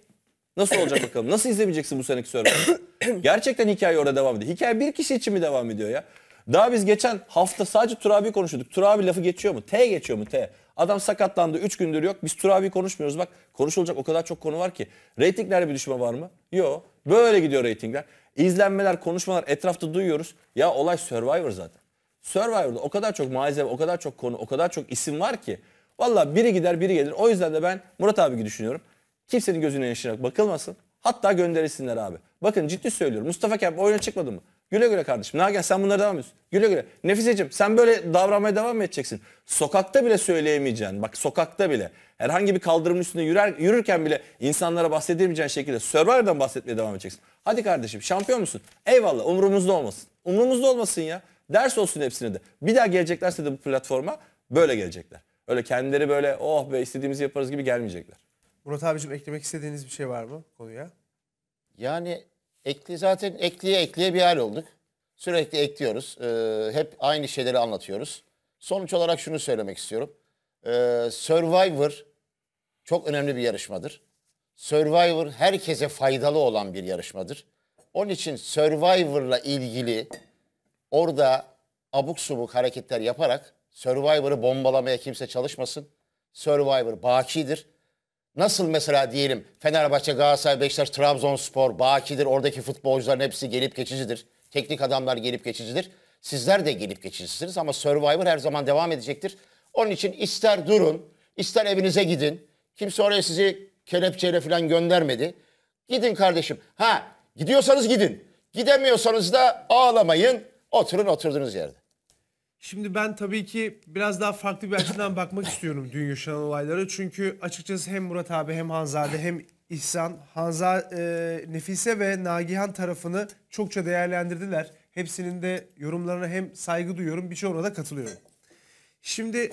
Nasıl olacak bakalım? Nasıl izlemeyeceksin bu seneki Survivor? Gerçekten hikaye orada devam ediyor. Hikaye bir kişi için mi devam ediyor ya? Daha biz geçen hafta sadece Turabi konuşuyorduk. Turabi lafı geçiyor mu? T geçiyor mu? T. Adam sakatlandı 3 gündür yok. Biz Turabi konuşmuyoruz bak. Konuşulacak o kadar çok konu var ki. Ratinglerde bir düşme var mı? Yok. Böyle gidiyor ratingler. İzlenmeler, konuşmalar etrafta duyuyoruz. Ya olay Survivor zaten. Survivor'da o kadar çok malzeme, o kadar çok konu, o kadar çok isim var ki. Valla biri gider biri gelir. O yüzden de ben Murat abi gibi düşünüyorum. Kimsenin gözüne yaşayarak bakılmasın. Hatta gönderilsinler abi. Bakın ciddi söylüyorum. Mustafa Kemp oyuna çıkmadı mı? Güle güle kardeşim. Nagen sen bunlara devam ediyorsun. Güle güle. Nefiseciğim sen böyle davranmaya devam mı edeceksin? Sokakta bile söyleyemeyeceğin Bak sokakta bile. Herhangi bir kaldırımın üstünde yürür, yürürken bile insanlara bahsedemeyeceğin şekilde Survivor'dan bahsetmeye devam edeceksin. Hadi kardeşim şampiyon musun? Eyvallah umurumuzda olmasın. Umurumuzda olmasın ya. Ders olsun hepsine de. Bir daha geleceklerse de bu platforma böyle gelecekler. Öyle kendileri böyle oh be istediğimizi yaparız gibi gelmeyecekler. Murat abicim eklemek istediğiniz bir şey var mı konuya? Yani Ekli zaten ekliye ekliye bir hal olduk. Sürekli ekliyoruz. Ee, hep aynı şeyleri anlatıyoruz. Sonuç olarak şunu söylemek istiyorum. Ee, Survivor çok önemli bir yarışmadır. Survivor herkese faydalı olan bir yarışmadır. Onun için Survivor'la ilgili orada abuk subuk hareketler yaparak Survivor'ı bombalamaya kimse çalışmasın. Survivor bakidir. Nasıl mesela diyelim Fenerbahçe, Galatasaray, Beşiktaş, Trabzonspor, Baki'dir oradaki futbolcuların hepsi gelip geçicidir. Teknik adamlar gelip geçicidir. Sizler de gelip geçicisiniz ama Survivor her zaman devam edecektir. Onun için ister durun, ister evinize gidin. Kimse oraya sizi kelepçeyle falan göndermedi. Gidin kardeşim. Ha gidiyorsanız gidin. Gidemiyorsanız da ağlamayın. Oturun oturduğunuz yerde. Şimdi ben tabii ki biraz daha farklı bir açıdan bakmak istiyorum dün yaşanan olaylara. Çünkü açıkçası hem Murat abi hem Hanzade hem İhsan, Hanza, e, Nefise ve Nagihan tarafını çokça değerlendirdiler. Hepsinin de yorumlarına hem saygı duyuyorum birçoğuna da katılıyorum. Şimdi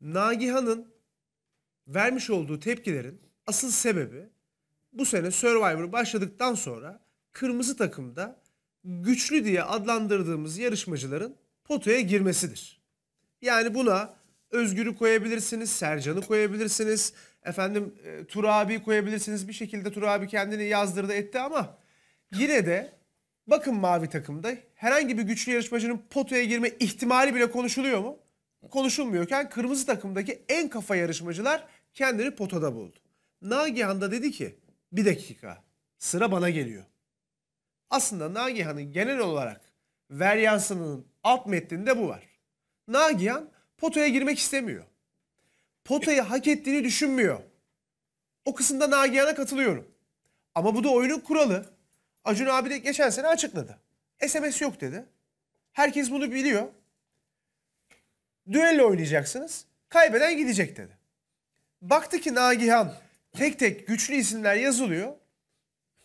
Nagihan'ın vermiş olduğu tepkilerin asıl sebebi bu sene Survivor başladıktan sonra kırmızı takımda güçlü diye adlandırdığımız yarışmacıların potaya girmesidir. Yani buna Özgür'ü koyabilirsiniz, Sercan'ı koyabilirsiniz, efendim e, Turabi koyabilirsiniz. Bir şekilde Turabi kendini yazdırdı etti ama yine de bakın mavi takımda herhangi bir güçlü yarışmacının potaya girme ihtimali bile konuşuluyor mu? Konuşulmuyorken kırmızı takımdaki en kafa yarışmacılar kendini potada buldu. Nagihan da dedi ki bir dakika sıra bana geliyor. Aslında Nagihan'ın genel olarak varyansının Alt metninde bu var. Nagihan potaya girmek istemiyor. Potayı hak ettiğini düşünmüyor. O kısımda Nagihan'a katılıyorum. Ama bu da oyunun kuralı. Acun abi de geçen sene açıkladı. SMS yok dedi. Herkes bunu biliyor. Düello oynayacaksınız. Kaybeden gidecek dedi. Baktı ki Nagihan tek tek güçlü isimler yazılıyor.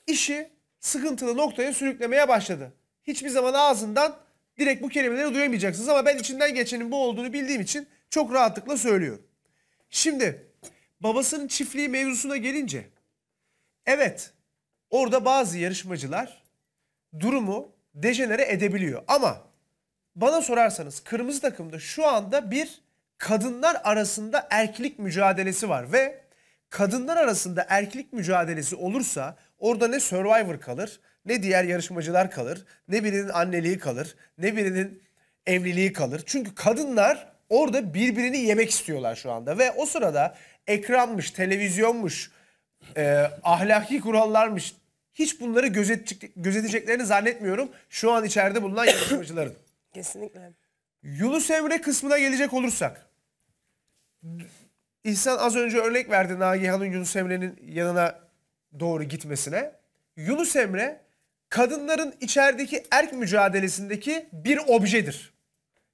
İşi sıkıntılı noktaya sürüklemeye başladı. Hiçbir zaman ağzından direkt bu kelimeleri duyamayacaksınız ama ben içinden geçenin bu olduğunu bildiğim için çok rahatlıkla söylüyorum. Şimdi babasının çiftliği mevzusuna gelince evet orada bazı yarışmacılar durumu dejenere edebiliyor ama bana sorarsanız kırmızı takımda şu anda bir kadınlar arasında erklik mücadelesi var ve kadınlar arasında erklik mücadelesi olursa orada ne Survivor kalır ne diğer yarışmacılar kalır, ne birinin anneliği kalır, ne birinin evliliği kalır. Çünkü kadınlar orada birbirini yemek istiyorlar şu anda ve o sırada ekranmış, televizyonmuş, e, ahlaki kurallarmış hiç bunları gözetecek, gözeteceklerini zannetmiyorum şu an içeride bulunan yarışmacıların. Kesinlikle. Yunus Emre kısmına gelecek olursak. İhsan az önce örnek verdi Nagihan'ın Yunus Emre'nin yanına doğru gitmesine. Yunus Emre kadınların içerideki erk mücadelesindeki bir objedir.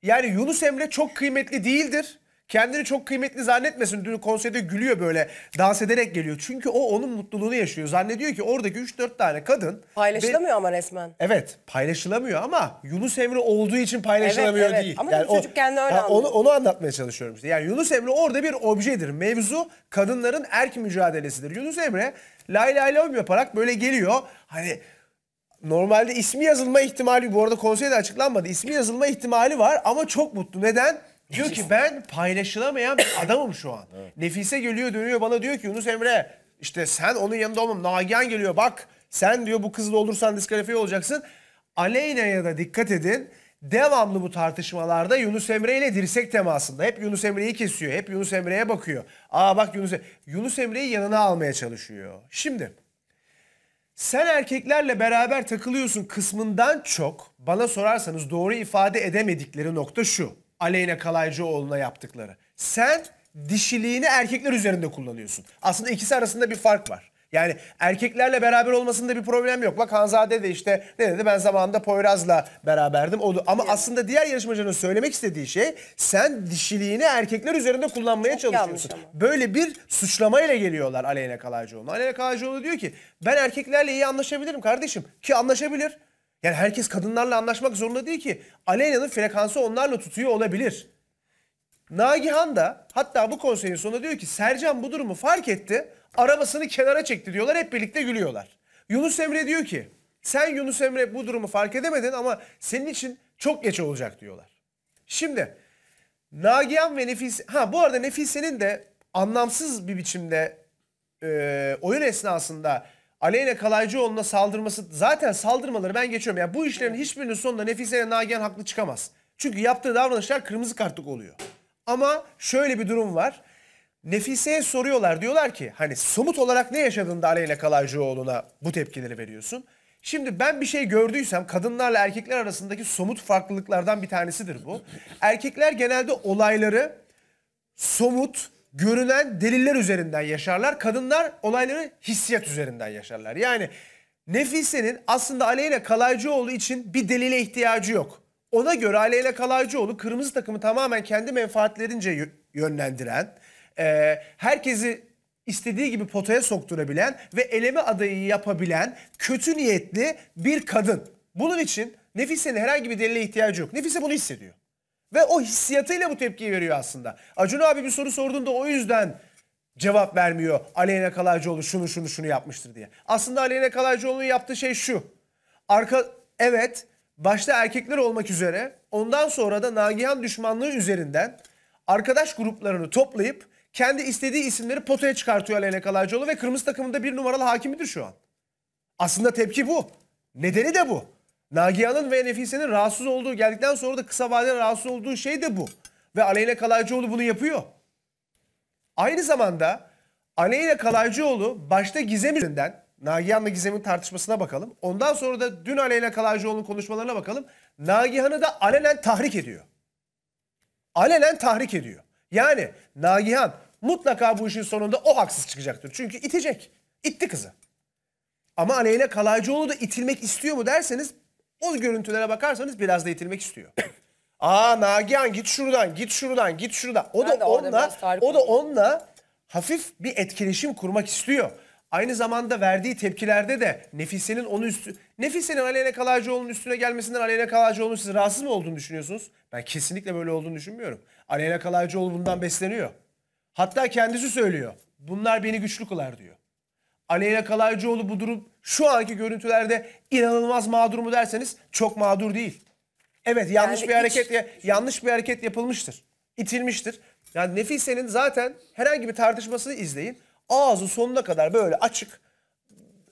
Yani Yunus Emre çok kıymetli değildir. Kendini çok kıymetli zannetmesin. Dün konserde gülüyor böyle dans ederek geliyor. Çünkü o onun mutluluğunu yaşıyor. Zannediyor ki oradaki 3-4 tane kadın... Paylaşılamıyor ve... ama resmen. Evet paylaşılamıyor ama Yunus Emre olduğu için paylaşılamıyor evet, evet. değil. Ama yani o, çocuk kendi öyle yani onu, onu anlatmaya çalışıyorum işte. Yani Yunus Emre orada bir objedir. Mevzu kadınların erk mücadelesidir. Yunus Emre lay lay lay yaparak böyle geliyor. Hani Normalde ismi yazılma ihtimali bu arada konseyde açıklanmadı. İsmi yazılma ihtimali var ama çok mutlu. Neden? Diyor ki ben paylaşılamayan bir adamım şu an. Evet. Nefise geliyor dönüyor bana diyor ki Yunus Emre işte sen onun yanında olmam. Nagihan geliyor bak sen diyor bu kızla olursan diskalifiye olacaksın. Aleyna'ya da dikkat edin. Devamlı bu tartışmalarda Yunus Emre ile dirsek temasında. Hep Yunus Emre'yi kesiyor. Hep Yunus Emre'ye bakıyor. Aa bak Yunus Emre. Yunus Emre'yi yanına almaya çalışıyor. Şimdi sen erkeklerle beraber takılıyorsun kısmından çok bana sorarsanız doğru ifade edemedikleri nokta şu. Aleyna Kalaycıoğlu'na yaptıkları. Sen dişiliğini erkekler üzerinde kullanıyorsun. Aslında ikisi arasında bir fark var. Yani erkeklerle beraber olmasında bir problem yok. Bak Hanzade de işte ne dedi ben zamanında Poyraz'la beraberdim. O ama evet. aslında diğer yarışmacının söylemek istediği şey sen dişiliğini erkekler üzerinde kullanmaya Çok çalışıyorsun. Böyle bir suçlamayla geliyorlar Aleyna Kalaycıoğlu'na. Aleyna Kalaycıoğlu diyor ki ben erkeklerle iyi anlaşabilirim kardeşim ki anlaşabilir. Yani herkes kadınlarla anlaşmak zorunda değil ki. Aleyna'nın frekansı onlarla tutuyor olabilir. Nagihan da hatta bu konseyin sonunda diyor ki Sercan bu durumu fark etti. Arabasını kenara çekti diyorlar. Hep birlikte gülüyorlar. Yunus Emre diyor ki sen Yunus Emre bu durumu fark edemedin ama senin için çok geç olacak diyorlar. Şimdi Nagihan ve Nefis... Ha bu arada Nefise'nin de anlamsız bir biçimde e, oyun esnasında Aleyna Kalaycıoğlu'na saldırması... Zaten saldırmaları ben geçiyorum. Yani bu işlerin hiçbirinin sonunda Nefise ile Nagihan haklı çıkamaz. Çünkü yaptığı davranışlar kırmızı kartlık oluyor. Ama şöyle bir durum var. Nefise'ye soruyorlar diyorlar ki hani somut olarak ne yaşadığında Aleyna Kalaycıoğlu'na bu tepkileri veriyorsun. Şimdi ben bir şey gördüysem kadınlarla erkekler arasındaki somut farklılıklardan bir tanesidir bu. Erkekler genelde olayları somut, görünen deliller üzerinden yaşarlar. Kadınlar olayları hissiyat üzerinden yaşarlar. Yani Nefise'nin aslında Aleyna Kalaycıoğlu için bir delile ihtiyacı yok. Ona göre Aleyna Kalaycıoğlu kırmızı takımı tamamen kendi menfaatlerince yönlendiren e, herkesi istediği gibi potaya sokturabilen ve eleme adayı yapabilen kötü niyetli bir kadın. Bunun için Nefise'nin herhangi bir delile ihtiyacı yok. Nefise bunu hissediyor. Ve o hissiyatıyla bu tepkiyi veriyor aslında. Acun abi bir soru sorduğunda o yüzden cevap vermiyor. Aleyna Kalaycıoğlu şunu şunu şunu yapmıştır diye. Aslında Aleyna Kalaycıoğlu'nun yaptığı şey şu. Arka evet başta erkekler olmak üzere ondan sonra da Nagihan düşmanlığı üzerinden arkadaş gruplarını toplayıp kendi istediği isimleri potaya çıkartıyor Aleyna Kalaycıoğlu ve kırmızı takımında bir numaralı hakimidir şu an. Aslında tepki bu. Nedeni de bu. Nagihan'ın ve Nefise'nin rahatsız olduğu geldikten sonra da kısa vadede rahatsız olduğu şey de bu. Ve Aleyna Kalaycıoğlu bunu yapıyor. Aynı zamanda Aleyna Kalaycıoğlu başta Gizem üzerinden Nagihan'la Gizem'in tartışmasına bakalım. Ondan sonra da dün Aleyna Kalaycıoğlu'nun konuşmalarına bakalım. Nagihan'ı da alenen tahrik ediyor. Alenen tahrik ediyor. Yani Nagihan mutlaka bu işin sonunda o haksız çıkacaktır. Çünkü itecek. İtti kızı. Ama Aleyna Kalaycıoğlu da itilmek istiyor mu derseniz o görüntülere bakarsanız biraz da itilmek istiyor. Aa Nagihan git şuradan, git şuradan, git şuradan. O ben da onunla o da onunla hafif bir etkileşim kurmak istiyor. Aynı zamanda verdiği tepkilerde de Nefise'nin onun üstü Nefise'nin Aleyna Kalaycıoğlu'nun üstüne gelmesinden Aleyna Kalaycıoğlu'nun siz rahatsız mı olduğunu düşünüyorsunuz? Ben kesinlikle böyle olduğunu düşünmüyorum. Aleyna Kalaycıoğlu bundan besleniyor. Hatta kendisi söylüyor. Bunlar beni güçlü kılar diyor. Aleyna Kalaycıoğlu bu durum şu anki görüntülerde inanılmaz mağdur mu derseniz çok mağdur değil. Evet yanlış yani bir hareket hiç... yanlış bir hareket yapılmıştır. İtilmiştir. Yani Nefise'nin zaten herhangi bir tartışmasını izleyin. Ağzı sonuna kadar böyle açık.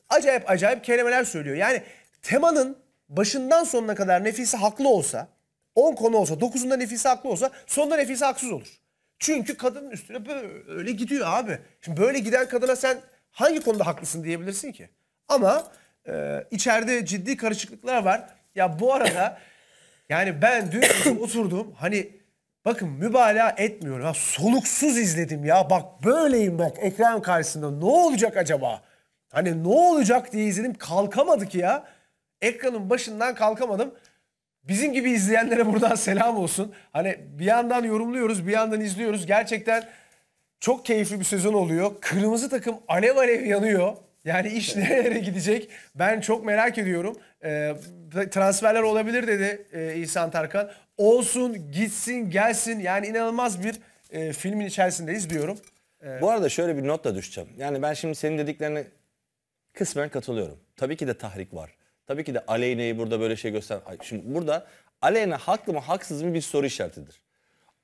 Acayip acayip kelimeler söylüyor. Yani temanın başından sonuna kadar Nefise haklı olsa 10 konu olsa 9'unda Nefise haklı olsa sonunda Nefise haksız olur. Çünkü kadının üstüne böyle gidiyor abi. Şimdi böyle giden kadına sen hangi konuda haklısın diyebilirsin ki? Ama e, içeride ciddi karışıklıklar var. Ya bu arada yani ben dün oturdum hani bakın mübalağa etmiyorum. Ha, soluksuz izledim ya bak böyleyim bak ekran karşısında ne olacak acaba? Hani ne olacak diye izledim kalkamadık ya. Ekranın başından kalkamadım. Bizim gibi izleyenlere buradan selam olsun. Hani bir yandan yorumluyoruz, bir yandan izliyoruz. Gerçekten çok keyifli bir sezon oluyor. Kırmızı takım alev alev yanıyor. Yani iş nereye gidecek? Ben çok merak ediyorum. E, transferler olabilir dedi e, İhsan Tarkan. Olsun, gitsin, gelsin. Yani inanılmaz bir e, filmin içerisindeyiz diyorum. E, Bu arada şöyle bir not da düşeceğim. Yani ben şimdi senin dediklerine kısmen katılıyorum. Tabii ki de tahrik var. Tabii ki de Aleyna'yı burada böyle şey göster. Şimdi burada Aleyna haklı mı haksız mı bir soru işaretidir.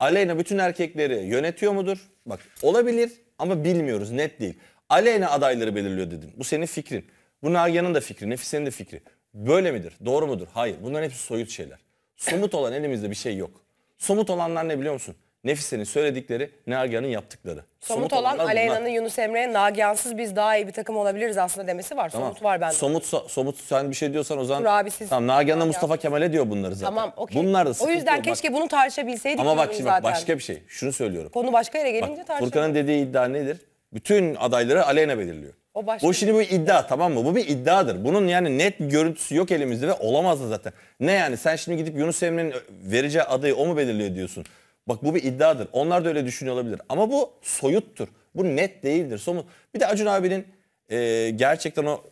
Aleyna bütün erkekleri yönetiyor mudur? Bak olabilir ama bilmiyoruz net değil. Aleyna adayları belirliyor dedim. Bu senin fikrin. Bu Nagihan'ın da fikri, Nefise'nin de fikri. Böyle midir? Doğru mudur? Hayır. Bunların hepsi soyut şeyler. Somut olan elimizde bir şey yok. Somut olanlar ne biliyor musun? Nefise'nin söyledikleri, Nagihan'ın yaptıkları. Somut, Somut olan Aleyna'nın Yunus Emre'ye Nagihan'sız biz daha iyi bir takım olabiliriz aslında demesi var. Tamam. Somut var bende. Somut, somut sen bir şey diyorsan o zaman Turabisiz, tamam, Nagihan'la Mustafa Kemal'e diyor bunları zaten. Tamam okey. Bunlar da O yüzden yok. keşke bunu tartışabilseydik. Ama bak şimdi zaten. başka bir şey. Şunu söylüyorum. Konu başka yere gelince tartışalım. Furkan'ın dediği iddia nedir? Bütün adayları Aleyna belirliyor. O başka. Bu şimdi bu şey. iddia tamam mı? Bu bir iddiadır. Bunun yani net bir görüntüsü yok elimizde ve olamaz da zaten. Ne yani sen şimdi gidip Yunus Emre'nin vereceği adayı o mu belirliyor diyorsun? Bak bu bir iddiadır. Onlar da öyle düşünüyor olabilir. Ama bu soyuttur. Bu net değildir. Somut. Bir de Acun abinin e, gerçekten o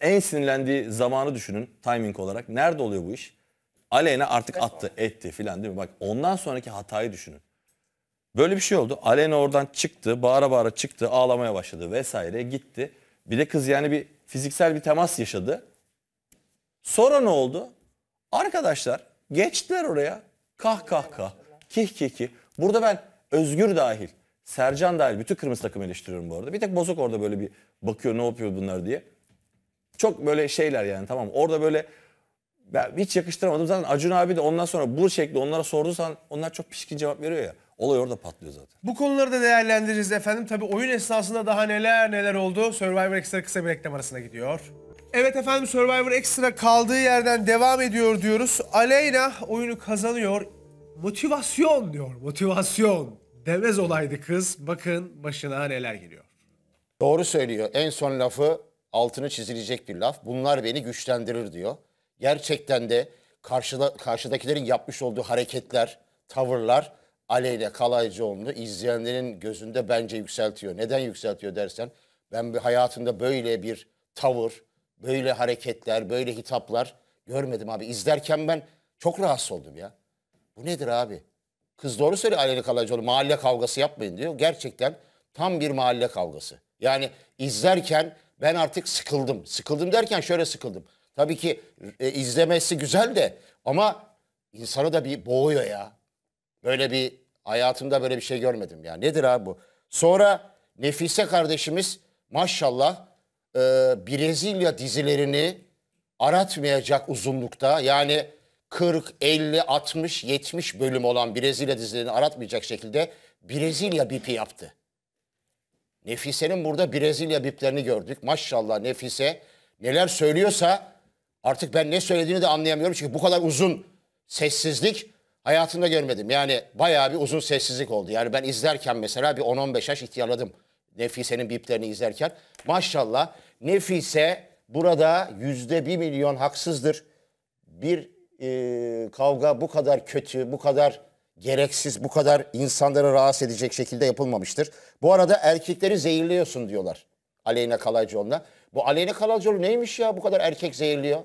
en sinirlendiği zamanı düşünün timing olarak. Nerede oluyor bu iş? Aleyna artık attı, etti filan değil mi? Bak ondan sonraki hatayı düşünün. Böyle bir şey oldu. Aleyna oradan çıktı, bağıra bağıra çıktı, ağlamaya başladı vesaire gitti. Bir de kız yani bir fiziksel bir temas yaşadı. Sonra ne oldu? Arkadaşlar geçtiler oraya. Kah kah kah. Kih kih kih. Burada ben Özgür dahil, Sercan dahil bütün kırmızı takım eleştiriyorum bu arada. Bir tek bozuk orada böyle bir bakıyor ne yapıyor bunlar diye. Çok böyle şeyler yani tamam. Orada böyle ben hiç yakıştıramadım. Zaten Acun abi de ondan sonra bu şekli onlara sorduysan, onlar çok pişkin cevap veriyor ya. Olay orada patlıyor zaten. Bu konuları da değerlendireceğiz efendim. Tabii oyun esnasında daha neler neler oldu. Survivor Extra kısa bir reklam arasına gidiyor. Evet efendim Survivor Extra kaldığı yerden devam ediyor diyoruz. Aleyna oyunu kazanıyor. Motivasyon diyor. Motivasyon. Demez olaydı kız. Bakın başına neler geliyor. Doğru söylüyor. En son lafı altını çizilecek bir laf. Bunlar beni güçlendirir diyor. Gerçekten de karşıda, karşıdakilerin yapmış olduğu hareketler, tavırlar kalaycı Kalaycıoğlu'nu izleyenlerin gözünde bence yükseltiyor. Neden yükseltiyor dersen ben bir hayatımda böyle bir tavır, böyle hareketler, böyle hitaplar görmedim abi. İzlerken ben çok rahatsız oldum ya. Bu nedir abi? Kız doğru söylüyor Aleli Kalaycıoğlu. Mahalle kavgası yapmayın diyor. Gerçekten tam bir mahalle kavgası. Yani izlerken ben artık sıkıldım. Sıkıldım derken şöyle sıkıldım. Tabii ki e, izlemesi güzel de ama insanı da bir boğuyor ya. Böyle bir hayatımda böyle bir şey görmedim ya. Nedir abi bu? Sonra Nefise kardeşimiz maşallah e, Brezilya dizilerini aratmayacak uzunlukta. Yani 40, 50, 60, 70 bölüm olan Brezilya dizilerini aratmayacak şekilde Brezilya bipi yaptı. Nefise'nin burada Brezilya biplerini gördük. Maşallah Nefise neler söylüyorsa artık ben ne söylediğini de anlayamıyorum. Çünkü bu kadar uzun sessizlik hayatımda görmedim. Yani bayağı bir uzun sessizlik oldu. Yani ben izlerken mesela bir 10-15 yaş ihtiyarladım. Nefise'nin biplerini izlerken. Maşallah Nefise burada yüzde bir milyon haksızdır. Bir e, kavga bu kadar kötü, bu kadar gereksiz, bu kadar insanları rahatsız edecek şekilde yapılmamıştır. Bu arada erkekleri zehirliyorsun diyorlar Aleyna Kalaycıoğlu'na. Bu Aleyna Kalaycıoğlu neymiş ya bu kadar erkek zehirliyor?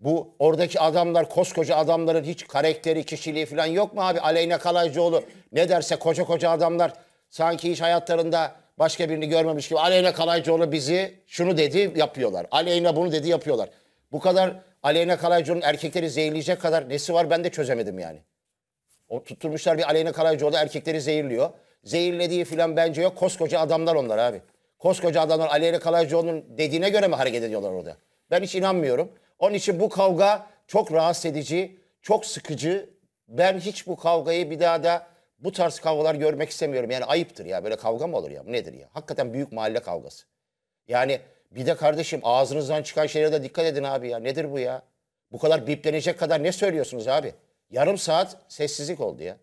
Bu oradaki adamlar, koskoca adamların hiç karakteri, kişiliği falan yok mu abi? Aleyna Kalaycıoğlu ne derse koca koca adamlar sanki hiç hayatlarında başka birini görmemiş gibi Aleyna Kalaycıoğlu bizi şunu dedi yapıyorlar. Aleyna bunu dedi yapıyorlar. Bu kadar Aleyna Kalaycıoğlu'nun erkekleri zehirleyecek kadar nesi var ben de çözemedim yani. O tutturmuşlar bir Aleyna Kalaycı erkekleri zehirliyor. Zehirlediği filan bence yok. Koskoca adamlar onlar abi. Koskoca adamlar Aleyna Kalaycıoğlu'nun dediğine göre mi hareket ediyorlar orada? Ben hiç inanmıyorum. Onun için bu kavga çok rahatsız edici, çok sıkıcı. Ben hiç bu kavgayı bir daha da bu tarz kavgalar görmek istemiyorum. Yani ayıptır ya böyle kavga mı olur ya? Bu nedir ya? Hakikaten büyük mahalle kavgası. Yani bir de kardeşim ağzınızdan çıkan şeylere de dikkat edin abi ya. Nedir bu ya? Bu kadar biplenecek kadar ne söylüyorsunuz abi? Yarım saat sessizlik oldu ya.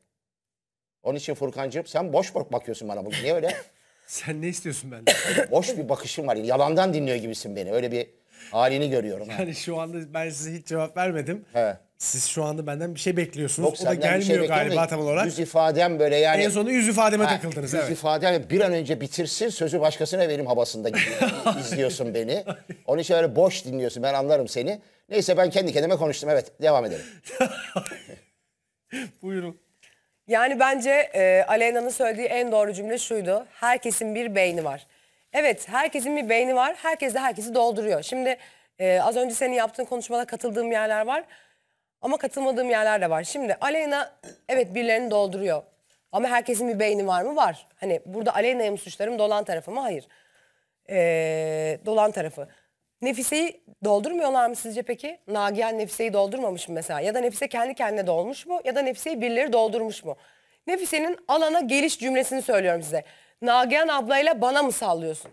Onun için Furkancığım sen boş boş bakıyorsun bana bugün. Niye öyle? sen ne istiyorsun benden? boş bir bakışım var. Yalandan dinliyor gibisin beni. Öyle bir halini görüyorum. Yani ha. şu anda ben size hiç cevap vermedim. He. Siz şu anda benden bir şey bekliyorsunuz. Yok, o da şey gelmiyor şey galiba tam olarak. Yüz ifadem böyle yani. En sonunda yüz ifademe ha, takıldınız. Yüz evet. ifadem bir an önce bitirsin sözü başkasına vereyim havasında izliyorsun beni. Onun için öyle boş dinliyorsun ben anlarım seni. Neyse ben kendi kendime konuştum evet devam edelim. Buyurun. Yani bence e, Aleyna'nın söylediği en doğru cümle şuydu. Herkesin bir beyni var. Evet herkesin bir beyni var. Herkes de herkesi dolduruyor. Şimdi e, az önce senin yaptığın konuşmada katıldığım yerler var. Ama katılmadığım yerler de var. Şimdi Aleyna evet birilerini dolduruyor. Ama herkesin bir beyni var mı? Var. Hani burada Aleyna'ya mı suçlarım, dolan tarafı mı? Hayır. Ee, dolan tarafı. Nefise'yi doldurmuyorlar mı sizce peki? Nagihan Nefise'yi doldurmamış mı mesela? Ya da Nefise kendi kendine dolmuş mu? Ya da Nefise'yi birileri doldurmuş mu? Nefise'nin alana geliş cümlesini söylüyorum size. Nagihan ablayla bana mı sallıyorsun?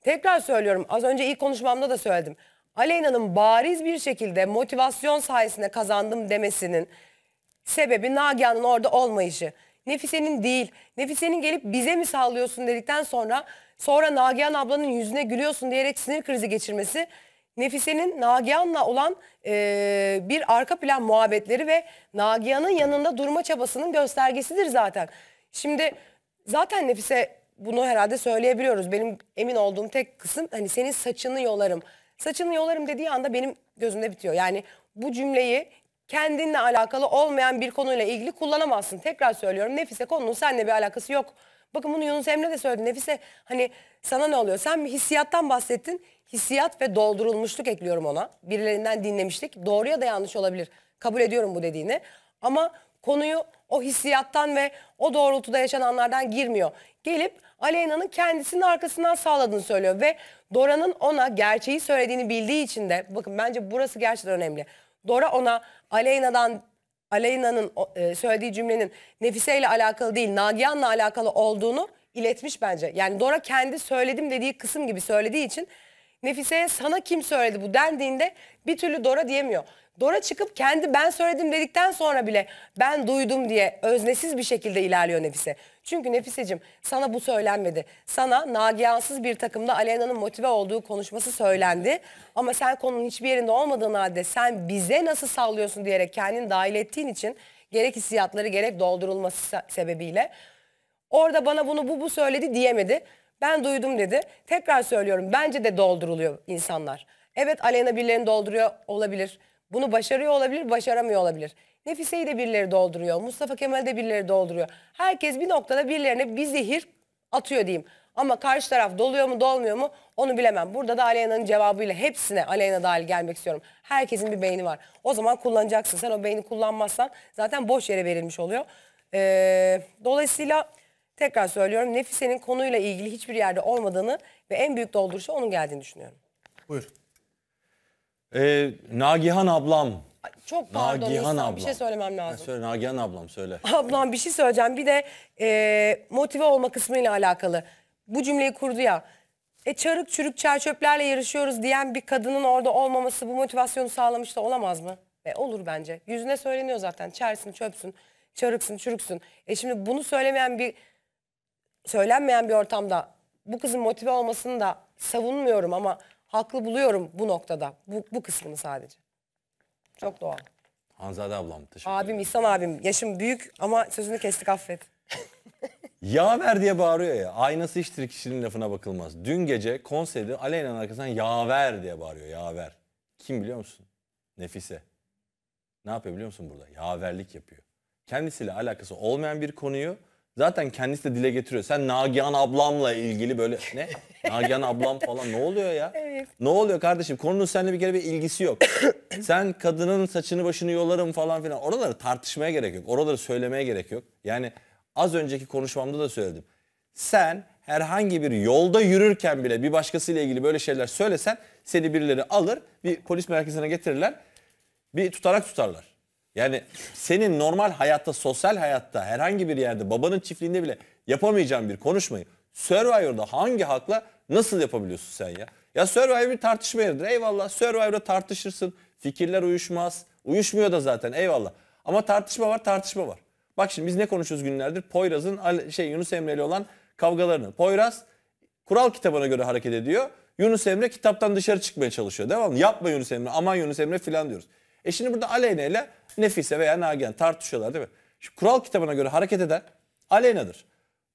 Tekrar söylüyorum. Az önce ilk konuşmamda da söyledim. Aleyna'nın bariz bir şekilde motivasyon sayesinde kazandım demesinin sebebi Nagihan'ın orada olmayışı. Nefise'nin değil. Nefise'nin gelip bize mi sağlıyorsun dedikten sonra sonra Nagihan ablanın yüzüne gülüyorsun diyerek sinir krizi geçirmesi Nefise'nin Nagihan'la olan e, bir arka plan muhabbetleri ve Nagihan'ın yanında durma çabasının göstergesidir zaten. Şimdi zaten Nefise bunu herhalde söyleyebiliyoruz. Benim emin olduğum tek kısım hani senin saçını yolarım saçını yolarım dediği anda benim gözümde bitiyor. Yani bu cümleyi kendinle alakalı olmayan bir konuyla ilgili kullanamazsın. Tekrar söylüyorum Nefise konunun seninle bir alakası yok. Bakın bunu Yunus Emre de söyledi. Nefise hani sana ne oluyor? Sen bir hissiyattan bahsettin. Hissiyat ve doldurulmuşluk ekliyorum ona. Birilerinden dinlemiştik. Doğru ya da yanlış olabilir. Kabul ediyorum bu dediğini. Ama konuyu o hissiyattan ve o doğrultuda yaşananlardan girmiyor. Gelip Aleyna'nın kendisinin arkasından sağladığını söylüyor. Ve Dora'nın ona gerçeği söylediğini bildiği için de bakın bence burası gerçekten önemli. Dora ona Aleyna'dan Aleyna'nın e, söylediği cümlenin Nefise ile alakalı değil Nagihan'la alakalı olduğunu iletmiş bence. Yani Dora kendi söyledim dediği kısım gibi söylediği için Nefise'ye sana kim söyledi bu dendiğinde bir türlü Dora diyemiyor. Dora çıkıp kendi ben söyledim dedikten sonra bile ben duydum diye öznesiz bir şekilde ilerliyor Nefise. Çünkü Nefisecim sana bu söylenmedi. Sana nagihansız bir takımda Alena'nın motive olduğu konuşması söylendi. Ama sen konunun hiçbir yerinde olmadığın halde sen bize nasıl sallıyorsun diyerek kendini dahil ettiğin için gerek hissiyatları gerek doldurulması sebebiyle orada bana bunu bu bu söyledi diyemedi. Ben duydum dedi. Tekrar söylüyorum bence de dolduruluyor insanlar. Evet Alena birilerini dolduruyor olabilir. Bunu başarıyor olabilir, başaramıyor olabilir. Nefise'yi de birileri dolduruyor. Mustafa Kemal de birileri dolduruyor. Herkes bir noktada birilerine bir zehir atıyor diyeyim. Ama karşı taraf doluyor mu dolmuyor mu onu bilemem. Burada da Aleyna'nın cevabıyla hepsine Aleyna dahil gelmek istiyorum. Herkesin bir beyni var. O zaman kullanacaksın. Sen o beyni kullanmazsan zaten boş yere verilmiş oluyor. Ee, dolayısıyla tekrar söylüyorum Nefise'nin konuyla ilgili hiçbir yerde olmadığını ve en büyük dolduruşu onun geldiğini düşünüyorum. Buyur. Ee, Nagihan ablam çok pardon Nagihan insan, ablam. bir şey söylemem lazım. Ha, söyle Nagihan ablam söyle. Ablam bir şey söyleyeceğim. Bir de e, motive olma kısmıyla alakalı. Bu cümleyi kurdu ya. E çarık çürük çerçöplerle yarışıyoruz diyen bir kadının orada olmaması bu motivasyonu sağlamış da olamaz mı? E, olur bence. Yüzüne söyleniyor zaten. Çersin, çöpsün, çarıksın, çürüksün. E şimdi bunu söylemeyen bir söylenmeyen bir ortamda bu kızın motive olmasını da savunmuyorum ama haklı buluyorum bu noktada. Bu, bu kısmını sadece. Çok doğal. Hanzade ablam teşekkür Abim İhsan abim. Yaşım büyük ama sözünü kestik affet. Ya ver diye bağırıyor ya. Aynası iştir kişinin lafına bakılmaz. Dün gece konserde Aleyna'nın arkasından ya ver diye bağırıyor. Ya ver. Kim biliyor musun? Nefise. Ne yapıyor biliyor musun burada? verlik yapıyor. Kendisiyle alakası olmayan bir konuyu Zaten kendisi de dile getiriyor. Sen Nagihan ablamla ilgili böyle ne? Nagihan ablam falan ne oluyor ya? Evet. Ne oluyor kardeşim? Konunun seninle bir kere bir ilgisi yok. Sen kadının saçını başını yolarım falan filan. Oraları tartışmaya gerek yok. Oraları söylemeye gerek yok. Yani az önceki konuşmamda da söyledim. Sen herhangi bir yolda yürürken bile bir başkasıyla ilgili böyle şeyler söylesen seni birileri alır bir polis merkezine getirirler. Bir tutarak tutarlar. Yani senin normal hayatta, sosyal hayatta, herhangi bir yerde, babanın çiftliğinde bile yapamayacağın bir konuşmayı Survivor'da hangi hakla nasıl yapabiliyorsun sen ya? Ya Survivor bir tartışma yeridir. Eyvallah Survivor'da tartışırsın. Fikirler uyuşmaz. Uyuşmuyor da zaten eyvallah. Ama tartışma var tartışma var. Bak şimdi biz ne konuşuyoruz günlerdir? Poyraz'ın şey Yunus Emre ile olan kavgalarını. Poyraz kural kitabına göre hareket ediyor. Yunus Emre kitaptan dışarı çıkmaya çalışıyor. Devam. Yapma Yunus Emre aman Yunus Emre filan diyoruz. E şimdi burada aleyne ile Nefise veya Nagihan tartışıyorlar değil mi? Şu kural kitabına göre hareket eden Aleyna'dır.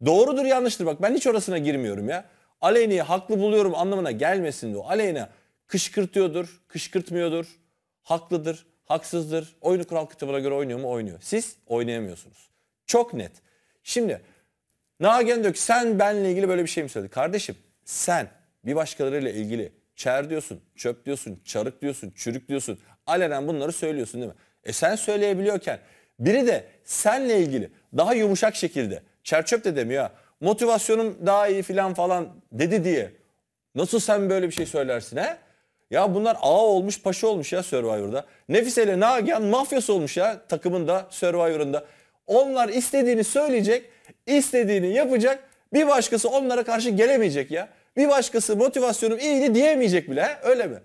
Doğrudur yanlıştır bak ben hiç orasına girmiyorum ya. Aleyna'yı haklı buluyorum anlamına gelmesin diyor. aleyne kışkırtıyordur, kışkırtmıyordur, haklıdır, haksızdır. Oyunu kural kitabına göre oynuyor mu? Oynuyor. Siz oynayamıyorsunuz. Çok net. Şimdi Nagihan diyor ki sen benle ilgili böyle bir şey mi söyledin? Kardeşim sen bir başkalarıyla ilgili çer diyorsun, çöp diyorsun, çarık diyorsun, çürük diyorsun. Alenen bunları söylüyorsun değil mi? E sen söyleyebiliyorken biri de senle ilgili daha yumuşak şekilde çerçöp de demiyor ha. Motivasyonum daha iyi filan falan dedi diye. Nasıl sen böyle bir şey söylersin he? Ya bunlar ağa olmuş paşa olmuş ya Survivor'da. Nefis ile Nagihan mafyası olmuş ya takımında Survivor'ında. Onlar istediğini söyleyecek, istediğini yapacak. Bir başkası onlara karşı gelemeyecek ya. Bir başkası motivasyonum iyiydi diyemeyecek bile he? öyle mi?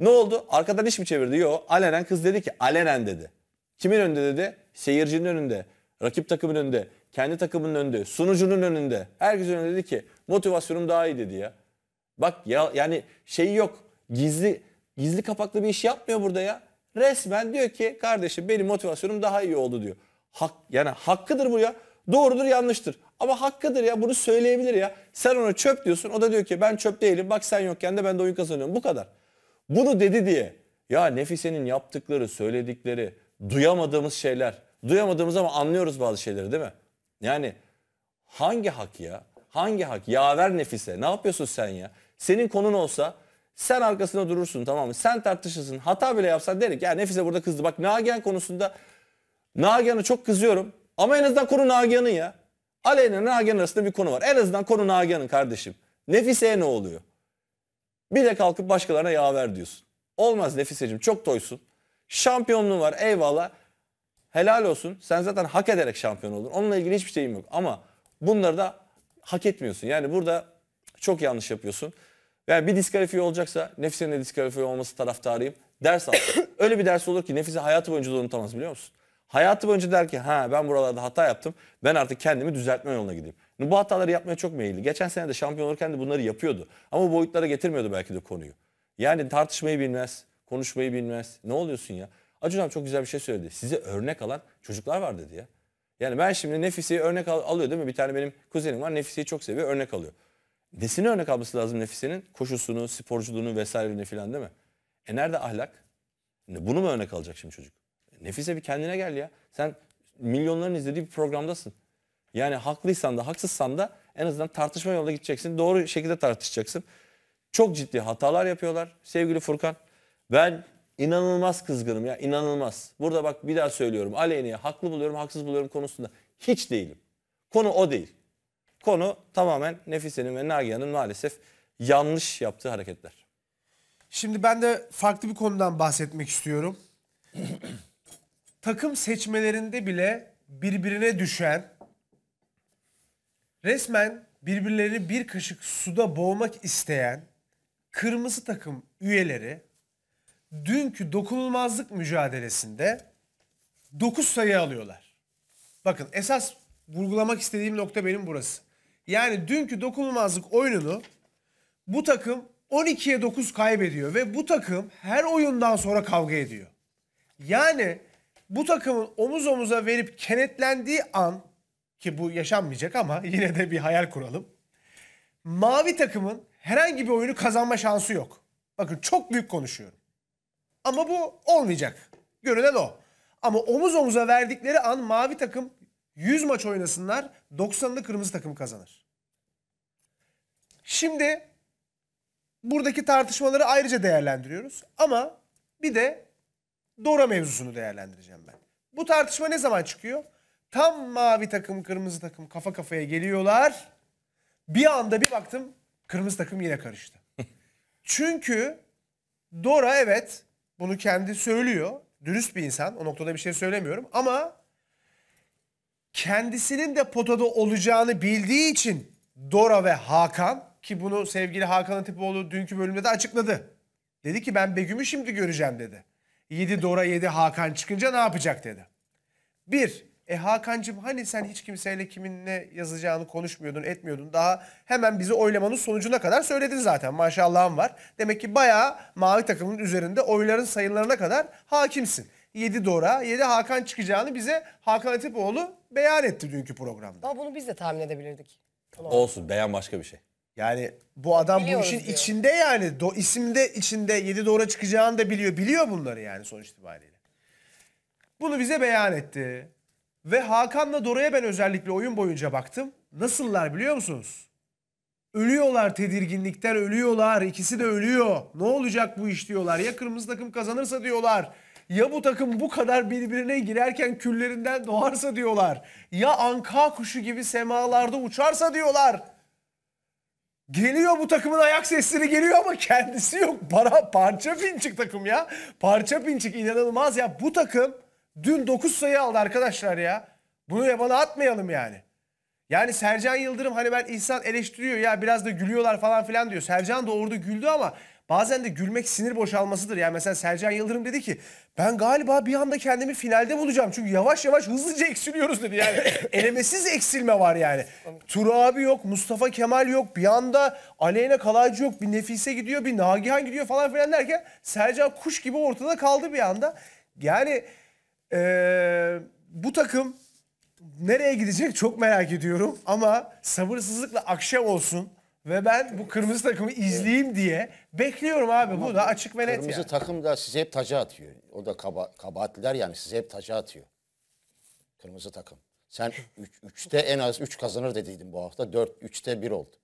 Ne oldu? Arkadan iş mi çevirdi? Yok. Alenen kız dedi ki alenen dedi. Kimin önünde dedi? Seyircinin önünde. Rakip takımın önünde. Kendi takımının önünde. Sunucunun önünde. Herkes önünde dedi ki motivasyonum daha iyi dedi ya. Bak ya yani şey yok. Gizli gizli kapaklı bir iş yapmıyor burada ya. Resmen diyor ki kardeşim benim motivasyonum daha iyi oldu diyor. Hak, yani hakkıdır bu ya. Doğrudur yanlıştır. Ama hakkıdır ya bunu söyleyebilir ya. Sen ona çöp diyorsun o da diyor ki ben çöp değilim bak sen yokken de ben de oyun kazanıyorum bu kadar. Bunu dedi diye. Ya Nefise'nin yaptıkları, söyledikleri, duyamadığımız şeyler. Duyamadığımız ama anlıyoruz bazı şeyleri değil mi? Yani hangi hak ya? Hangi hak? Yaver Nefise. Ne yapıyorsun sen ya? Senin konun olsa sen arkasında durursun tamam mı? Sen tartışırsın. Hata bile yapsan derim ya Nefise burada kızdı. Bak Nagihan konusunda Nagihan'a çok kızıyorum. Ama en azından konu Nagihan'ın ya. Aleyna Nagihan arasında bir konu var. En azından konu Nagihan'ın kardeşim. Nefise'ye ne oluyor? Bir de kalkıp başkalarına yağ ver diyorsun. Olmaz Nefiseciğim çok toysun. Şampiyonluğun var eyvallah. Helal olsun. Sen zaten hak ederek şampiyon oldun. Onunla ilgili hiçbir şeyim yok. Ama bunları da hak etmiyorsun. Yani burada çok yanlış yapıyorsun. Yani bir diskalifiye olacaksa Nefise'nin de diskalifiye olması taraftarıyım. Ders al. Öyle bir ders olur ki Nefise hayatı boyunca da unutamaz biliyor musun? Hayatı boyunca der ki ha ben buralarda hata yaptım. Ben artık kendimi düzeltme yoluna gideyim. Bu hataları yapmaya çok meyilli. Geçen sene de şampiyon olurken de bunları yapıyordu. Ama boyutlara getirmiyordu belki de konuyu. Yani tartışmayı bilmez, konuşmayı bilmez. Ne oluyorsun ya? Acun abi çok güzel bir şey söyledi. Size örnek alan çocuklar var dedi ya. Yani ben şimdi Nefise'yi örnek al alıyor değil mi? Bir tane benim kuzenim var Nefise'yi çok seviyor örnek alıyor. Nesini örnek alması lazım Nefise'nin? Koşusunu, sporculuğunu vesaireni filan değil mi? E nerede ahlak? Bunu mu örnek alacak şimdi çocuk? Nefise bir kendine gel ya. Sen milyonların izlediği bir programdasın. Yani haklıysan da haksızsan da en azından tartışma yoluna gideceksin. Doğru şekilde tartışacaksın. Çok ciddi hatalar yapıyorlar. Sevgili Furkan ben inanılmaz kızgınım ya inanılmaz. Burada bak bir daha söylüyorum aleyhine haklı buluyorum haksız buluyorum konusunda hiç değilim. Konu o değil. Konu tamamen Nefise'nin ve Nagihan'ın maalesef yanlış yaptığı hareketler. Şimdi ben de farklı bir konudan bahsetmek istiyorum. Takım seçmelerinde bile birbirine düşen Resmen birbirlerini bir kaşık suda boğmak isteyen kırmızı takım üyeleri dünkü dokunulmazlık mücadelesinde 9 sayı alıyorlar. Bakın esas vurgulamak istediğim nokta benim burası. Yani dünkü dokunulmazlık oyununu bu takım 12'ye 9 kaybediyor ve bu takım her oyundan sonra kavga ediyor. Yani bu takımın omuz omuza verip kenetlendiği an ki bu yaşanmayacak ama yine de bir hayal kuralım. Mavi takımın herhangi bir oyunu kazanma şansı yok. Bakın çok büyük konuşuyorum. Ama bu olmayacak. Görünen o. Ama omuz omuza verdikleri an mavi takım 100 maç oynasınlar 90'ını kırmızı takım kazanır. Şimdi buradaki tartışmaları ayrıca değerlendiriyoruz. Ama bir de Dora mevzusunu değerlendireceğim ben. Bu tartışma ne zaman çıkıyor? Tam mavi takım, kırmızı takım kafa kafaya geliyorlar. Bir anda bir baktım kırmızı takım yine karıştı. Çünkü Dora evet bunu kendi söylüyor. Dürüst bir insan. O noktada bir şey söylemiyorum ama kendisinin de potada olacağını bildiği için Dora ve Hakan ki bunu sevgili Hakan Atipoğlu dünkü bölümde de açıkladı. Dedi ki ben Begüm'ü şimdi göreceğim dedi. 7 Dora 7 Hakan çıkınca ne yapacak dedi. Bir, e Hakan'cığım hani sen hiç kimseyle kimin ne yazacağını konuşmuyordun, etmiyordun. Daha hemen bizi oylamanın sonucuna kadar söyledin zaten. Maşallahın var. Demek ki bayağı mavi takımın üzerinde oyların sayılarına kadar hakimsin. 7 Dora, 7 Hakan çıkacağını bize Hakan Atipoğlu beyan etti dünkü programda. Ama bunu biz de tahmin edebilirdik. Ulan. Olsun beyan başka bir şey. Yani bu adam Biliyoruz bu işin diyor. içinde yani. Do, isimde içinde 7 Dora çıkacağını da biliyor. Biliyor bunları yani sonuç itibariyle. Bunu bize beyan etti. Ve Hakan'la Dora'ya ben özellikle oyun boyunca baktım. Nasıllar biliyor musunuz? Ölüyorlar tedirginlikten ölüyorlar. İkisi de ölüyor. Ne olacak bu iş diyorlar. Ya kırmızı takım kazanırsa diyorlar. Ya bu takım bu kadar birbirine girerken küllerinden doğarsa diyorlar. Ya anka kuşu gibi semalarda uçarsa diyorlar. Geliyor bu takımın ayak sesleri geliyor ama kendisi yok. Para parça pinçik takım ya. Parça pinçik inanılmaz ya. Bu takım Dün 9 sayı aldı arkadaşlar ya. Bunu yabana atmayalım yani. Yani Sercan Yıldırım hani ben insan eleştiriyor ya biraz da gülüyorlar falan filan diyor. Sercan da orada güldü ama bazen de gülmek sinir boşalmasıdır. Yani mesela Sercan Yıldırım dedi ki ben galiba bir anda kendimi finalde bulacağım. Çünkü yavaş yavaş hızlıca eksiliyoruz dedi yani. Elemesiz eksilme var yani. Tur abi yok, Mustafa Kemal yok, bir anda Aleyna Kalaycı yok, bir Nefise gidiyor, bir Nagihan gidiyor falan filan derken Sercan kuş gibi ortada kaldı bir anda. Yani ee, bu takım nereye gidecek çok merak ediyorum ama sabırsızlıkla akşam olsun ve ben bu kırmızı takımı izleyeyim diye bekliyorum abi. Ama bu da açık ve net Kırmızı yani. takım da size hep taca atıyor. O da kaba, kabahatliler yani size hep taca atıyor. Kırmızı takım. Sen 3'te en az 3 kazanır dediydin bu hafta. 4 3'te 1 oldu.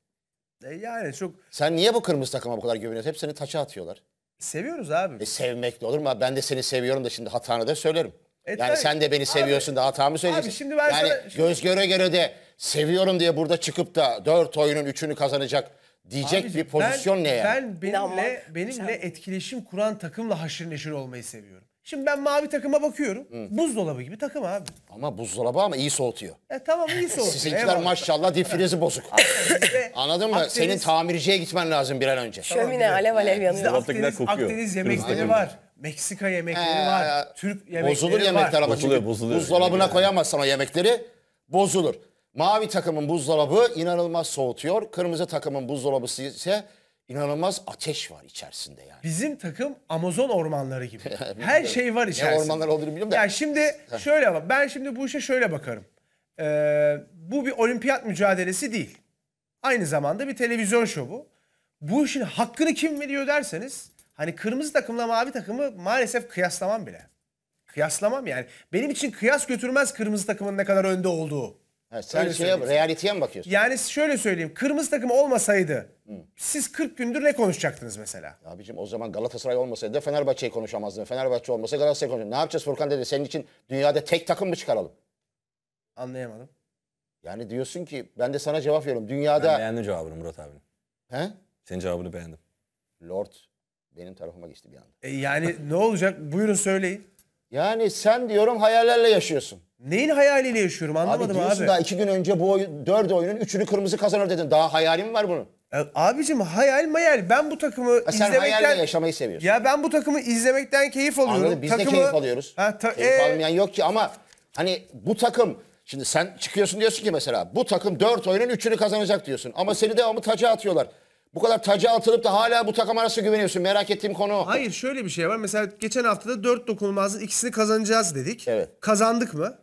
E yani çok Sen niye bu kırmızı takıma bu kadar güveniyorsun? Hep seni taça atıyorlar. seviyoruz abi. E sevmek de olur mu? Ben de seni seviyorum da şimdi hatanı da söylerim. E, yani tabii. sen de beni seviyorsun abi, da hatamı söylüyorsun. Abi şimdi ben yani sana... göz göre göre de seviyorum diye burada çıkıp da dört oyunun üçünü kazanacak diyecek Abicim, bir pozisyon ben, ne yani? Ben benimle benimle etkileşim kuran takımla haşır neşir olmayı seviyorum. Şimdi ben mavi takıma bakıyorum. Hı. Buzdolabı gibi takım abi. Ama buzdolabı ama iyi soğutuyor. E tamam iyi soğutuyor. Sizinkiler Eyvallah. maşallah difrizi bozuk. Anladın mı? Akdeniz... Senin tamirciye gitmen lazım bir an önce. Şömine tamam, alev alev yanıyor. Akdeniz, Akdeniz yemekleri var. Meksika yemekleri Ee, var. Türk yemekleri Bozulur var. yemekler ama Bozuluyor, çünkü bozuluyor. buzdolabına koyamazsan o yemekleri bozulur. Mavi takımın buzdolabı inanılmaz soğutuyor. Kırmızı takımın buzdolabı ise inanılmaz ateş var içerisinde yani. Bizim takım Amazon ormanları gibi. Her şey var Ne içerisinde. ormanlar olduğunu biliyorum da. Yani şimdi şöyle bak. Ben şimdi bu işe şöyle bakarım. Ee, bu bir olimpiyat mücadelesi değil. Aynı zamanda bir televizyon şovu. Bu işin hakkını kim veriyor derseniz Hani kırmızı takımla mavi takımı maalesef kıyaslamam bile. Kıyaslamam yani. Benim için kıyas götürmez kırmızı takımın ne kadar önde olduğu. Ha, sen şeye, realiteye mi bakıyorsun? Yani şöyle söyleyeyim. Kırmızı takım olmasaydı siz 40 gündür ne konuşacaktınız mesela? Abicim o zaman Galatasaray olmasaydı Fenerbahçe'yi konuşamazdım. Fenerbahçe olmasa Galatasaray'ı konuşamazdım. Ne yapacağız Furkan dedi? Senin için dünyada tek takım mı çıkaralım? Anlayamadım. Yani diyorsun ki ben de sana cevap veriyorum. Ben Dünyada beğendim cevabını Murat abinin. he? Senin cevabını beğendim. Lord benim tarafıma geçti bir anda. E yani ne olacak? Buyurun söyleyin. Yani sen diyorum hayallerle yaşıyorsun. Neyin hayaliyle yaşıyorum anlamadım abi. Diyorsun abi. daha iki gün önce bu oy, dört oyunun üçünü kırmızı kazanır dedin. Daha hayalim var bunun. Ya, e, abicim hayal mayal. Ben bu takımı ha, sen izlemekten... Sen yaşamayı seviyorsun. Ya ben bu takımı izlemekten keyif alıyorum. Anladım biz takımı... de keyif alıyoruz. Ha, ta... Keyif ee... almayan yok ki ama hani bu takım... Şimdi sen çıkıyorsun diyorsun ki mesela bu takım dört oyunun üçünü kazanacak diyorsun. Ama seni devamı taca atıyorlar. Bu kadar taca atılıp da hala bu takım arası güveniyorsun. Merak ettiğim konu Hayır şöyle bir şey var. Mesela geçen hafta da 4 dokunulmazın ikisini kazanacağız dedik. Evet. Kazandık mı?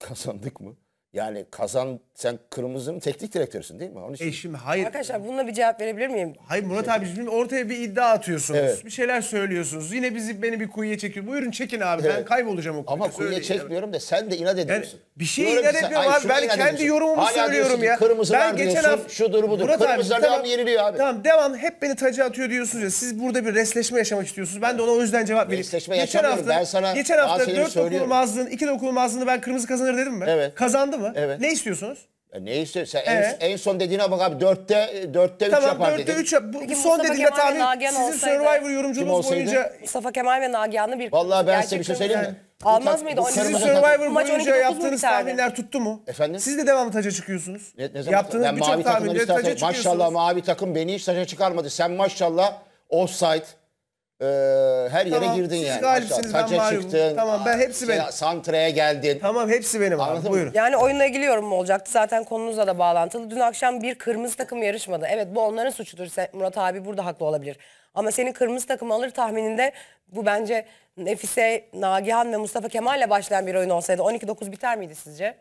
Kazandık mı? Yani kazan sen Kırmızı'nın teknik direktörüsün değil mi? Onun için. E şimdi hayır. Arkadaşlar bununla bir cevap verebilir miyim? Hayır Murat abi şimdi ortaya bir iddia atıyorsunuz. Evet. Bir şeyler söylüyorsunuz. Yine bizi beni bir kuyuya çekin. Buyurun çekin abi Evet. ben kaybolacağım o kuyuya. Ama kuyuya çekmiyorum da sen de inat ediyorsun. bir şey Diyorum inat etmiyorum abi. Ben kendi yorumumu Hala söylüyorum diyorsun ki ya. Kırmızılar Ben geçen diyorsun, hafta- şudur budur. Murat abi, kırmızılar tamam. yeniliyor abi. Tamam devam hep beni tacı atıyor diyorsunuz ya. Siz burada bir resleşme yaşamak istiyorsunuz. Ben de ona o yüzden cevap vereyim. Resleşme yaşamıyorum. Ben sana geçen hafta dört okul dokunulmazlığın, iki okul dokunulmazlığını ben kırmızı kazanır dedim mi? Evet. Kazandı mı? Evet. Ne istiyorsunuz? Ya neyse sen en, Ee? en son dediğine bak abi. Dörtte, e, dörtte üç Tamam yapar 4'te dedin. 3 yap. Bu, bu son Mustafa dediğinde Kemal sizin olsaydı- Survivor Kim yorumculuğunuz olsaydı? boyunca Mustafa Kemal ve Nagihan'ı bir Vallahi ben size bir şey söyleyeyim mi? Almaz mıydı? bu Sizin Survivor Maç boyunca yaptığınız biterdi? tahminler tuttu mu? Efendim? Siz de devamlı taca çıkıyorsunuz. Ne, ne zaman- Yaptığınız ben birçok mavi taca çıkıyorsunuz. Maşallah mavi takım beni hiç taca çıkarmadı. Sen maşallah offside, e, her yere Tamam, girdin siz yani. galipsiniz, Aşağı, ben mağlubum. Tamam, ben hepsi benim. Santra'ya geldin. Tamam hepsi benim Anladın abi. Buyurun. Yani oyunla ilgili yorum mu olacaktı? Zaten konunuzla da bağlantılı. Dün akşam bir kırmızı takım yarışmadı. Evet bu onların suçudur. Murat abi burada haklı olabilir. Ama senin kırmızı takım alır tahmininde bu bence Nefise, Nagihan ve Mustafa Kemal ile başlayan bir oyun olsaydı 12-9 biter miydi sizce?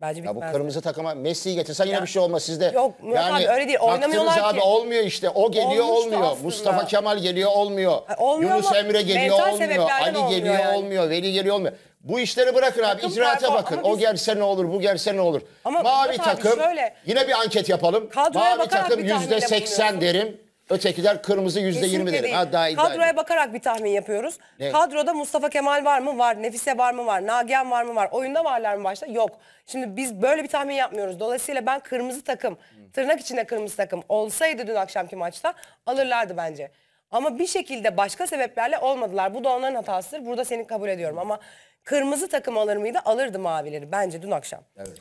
Bence Ya bu kırmızı takıma Messi'yi getirsen yine bir şey olmaz sizde. Yok, Murat abi öyle değil, baktınız oynamıyorlar abi olmuyor işte. O geliyor Olmuştu olmuyor. aslında. Mustafa Kemal geliyor olmuyor. olmuyor Yunus Emre geliyor olmuyor. Ali olmuyor geliyor yani. olmuyor. Veli geliyor olmuyor. Bu işleri bırakın abi. Takım perform- İzraata bakın. ama O biz- gelse ne olur, bu gelse ne olur. Ama Mavi Murat abi takım şöyle- yine bir anket yapalım. Kadroya Mavi takım bir tahminde %80 bulunuyorsun. derim. Ötekiler kırmızı yüzde yirmi derim. Ha, daha iddialı. Kadroya bakarak bir tahmin yapıyoruz. Evet. Kadroda Mustafa Kemal var mı? Var. Nefise var mı? Var. Nagihan var mı? Var. Oyunda varlar mı başta? Yok. Şimdi biz böyle bir tahmin yapmıyoruz. Dolayısıyla ben kırmızı takım, tırnak içinde kırmızı takım olsaydı dün akşamki maçta alırlardı bence. Ama bir şekilde başka sebeplerle olmadılar. Bu da onların hatasıdır. Burada seni kabul ediyorum ama kırmızı takım alır mıydı? Alırdı mavileri bence dün akşam. Evet.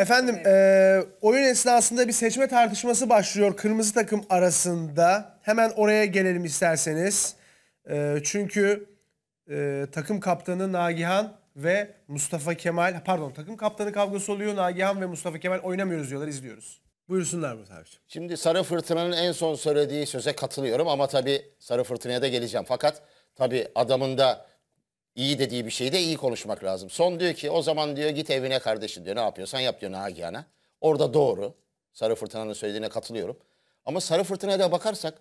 Efendim e, oyun esnasında bir seçme tartışması başlıyor kırmızı takım arasında. Hemen oraya gelelim isterseniz. E, çünkü e, takım kaptanı Nagihan ve Mustafa Kemal pardon takım kaptanı kavgası oluyor. Nagihan ve Mustafa Kemal oynamıyoruz diyorlar izliyoruz. Buyursunlar bu abiciğim. Şimdi Sarı Fırtına'nın en son söylediği söze katılıyorum ama tabii Sarı Fırtına'ya da geleceğim. Fakat tabii adamın da iyi dediği bir şeyi de iyi konuşmak lazım. Son diyor ki o zaman diyor git evine kardeşim diyor. Ne yapıyorsan yap diyor Nagihan'a. Orada doğru. Sarı Fırtına'nın söylediğine katılıyorum. Ama Sarı Fırtına'ya da bakarsak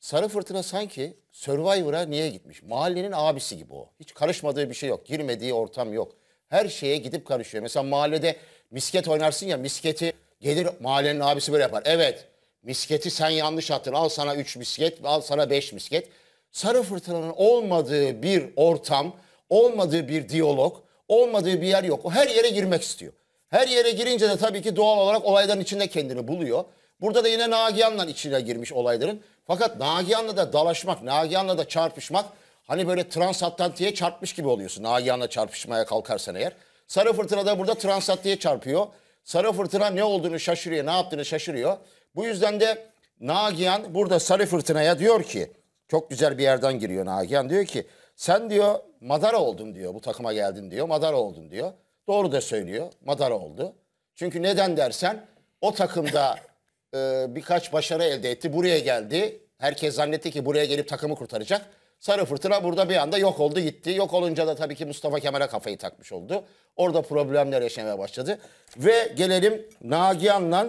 Sarı Fırtına sanki Survivor'a niye gitmiş? Mahallenin abisi gibi o. Hiç karışmadığı bir şey yok. Girmediği ortam yok. Her şeye gidip karışıyor. Mesela mahallede misket oynarsın ya misketi gelir mahallenin abisi böyle yapar. Evet misketi sen yanlış attın. Al sana 3 misket, al sana 5 misket. Sarı Fırtına'nın olmadığı bir ortam olmadığı bir diyalog, olmadığı bir yer yok. O her yere girmek istiyor. Her yere girince de tabii ki doğal olarak olayların içinde kendini buluyor. Burada da yine Nagihan'la içine girmiş olayların. Fakat Nagihan'la da dalaşmak, Nagihan'la da çarpışmak hani böyle transatlantiye çarpmış gibi oluyorsun. Nagihan'la çarpışmaya kalkarsan eğer. Sarı fırtına da burada transatlantiye çarpıyor. Sarı fırtına ne olduğunu şaşırıyor, ne yaptığını şaşırıyor. Bu yüzden de Nagihan burada sarı fırtınaya diyor ki, çok güzel bir yerden giriyor Nagihan diyor ki sen diyor madara oldun diyor bu takıma geldin diyor madara oldun diyor. Doğru da söylüyor madara oldu. Çünkü neden dersen o takımda e, birkaç başarı elde etti buraya geldi. Herkes zannetti ki buraya gelip takımı kurtaracak. Sarı fırtına burada bir anda yok oldu gitti. Yok olunca da tabii ki Mustafa Kemal'e kafayı takmış oldu. Orada problemler yaşamaya başladı. Ve gelelim Nagihan'la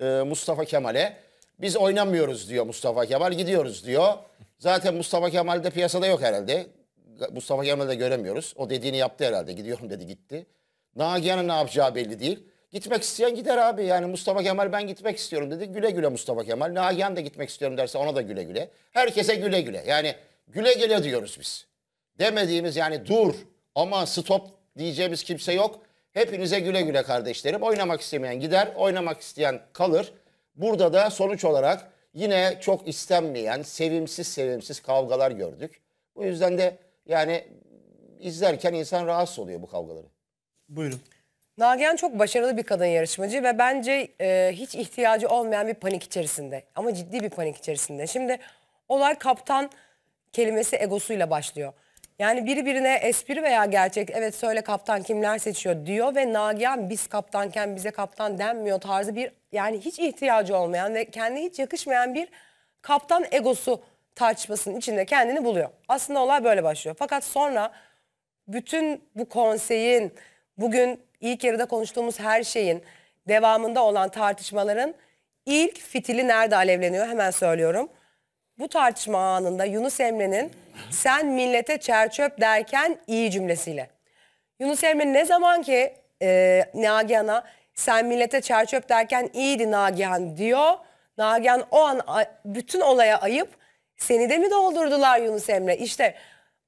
e, Mustafa Kemal'e. Biz oynamıyoruz diyor Mustafa Kemal gidiyoruz diyor. Zaten Mustafa Kemal de piyasada yok herhalde. Mustafa Kemal'i de göremiyoruz. O dediğini yaptı herhalde. Gidiyorum dedi gitti. Nagihan'ın ne yapacağı belli değil. Gitmek isteyen gider abi. Yani Mustafa Kemal ben gitmek istiyorum dedi. Güle güle Mustafa Kemal. Nagihan da gitmek istiyorum derse ona da güle güle. Herkese güle güle. Yani güle güle diyoruz biz. Demediğimiz yani dur ama stop diyeceğimiz kimse yok. Hepinize güle güle kardeşlerim. Oynamak istemeyen gider, oynamak isteyen kalır. Burada da sonuç olarak yine çok istenmeyen, sevimsiz sevimsiz kavgalar gördük. Bu yüzden de yani izlerken insan rahatsız oluyor bu kavgaları. Buyurun. Nagihan çok başarılı bir kadın yarışmacı ve bence e, hiç ihtiyacı olmayan bir panik içerisinde. Ama ciddi bir panik içerisinde. Şimdi olay kaptan kelimesi egosuyla başlıyor. Yani biri birine espri veya gerçek evet söyle kaptan kimler seçiyor diyor ve Nagihan biz kaptanken bize kaptan denmiyor tarzı bir yani hiç ihtiyacı olmayan ve kendi hiç yakışmayan bir kaptan egosu tartışmasının içinde kendini buluyor. Aslında olay böyle başlıyor. Fakat sonra bütün bu konseyin, bugün ilk yarıda konuştuğumuz her şeyin, devamında olan tartışmaların ilk fitili nerede alevleniyor hemen söylüyorum. Bu tartışma anında Yunus Emre'nin sen millete çerçöp derken iyi cümlesiyle. Yunus Emre ne zaman ki e, Nagihan'a sen millete çerçöp derken iyiydi Nagihan diyor. Nagihan o an bütün olaya ayıp seni de mi doldurdular Yunus Emre? İşte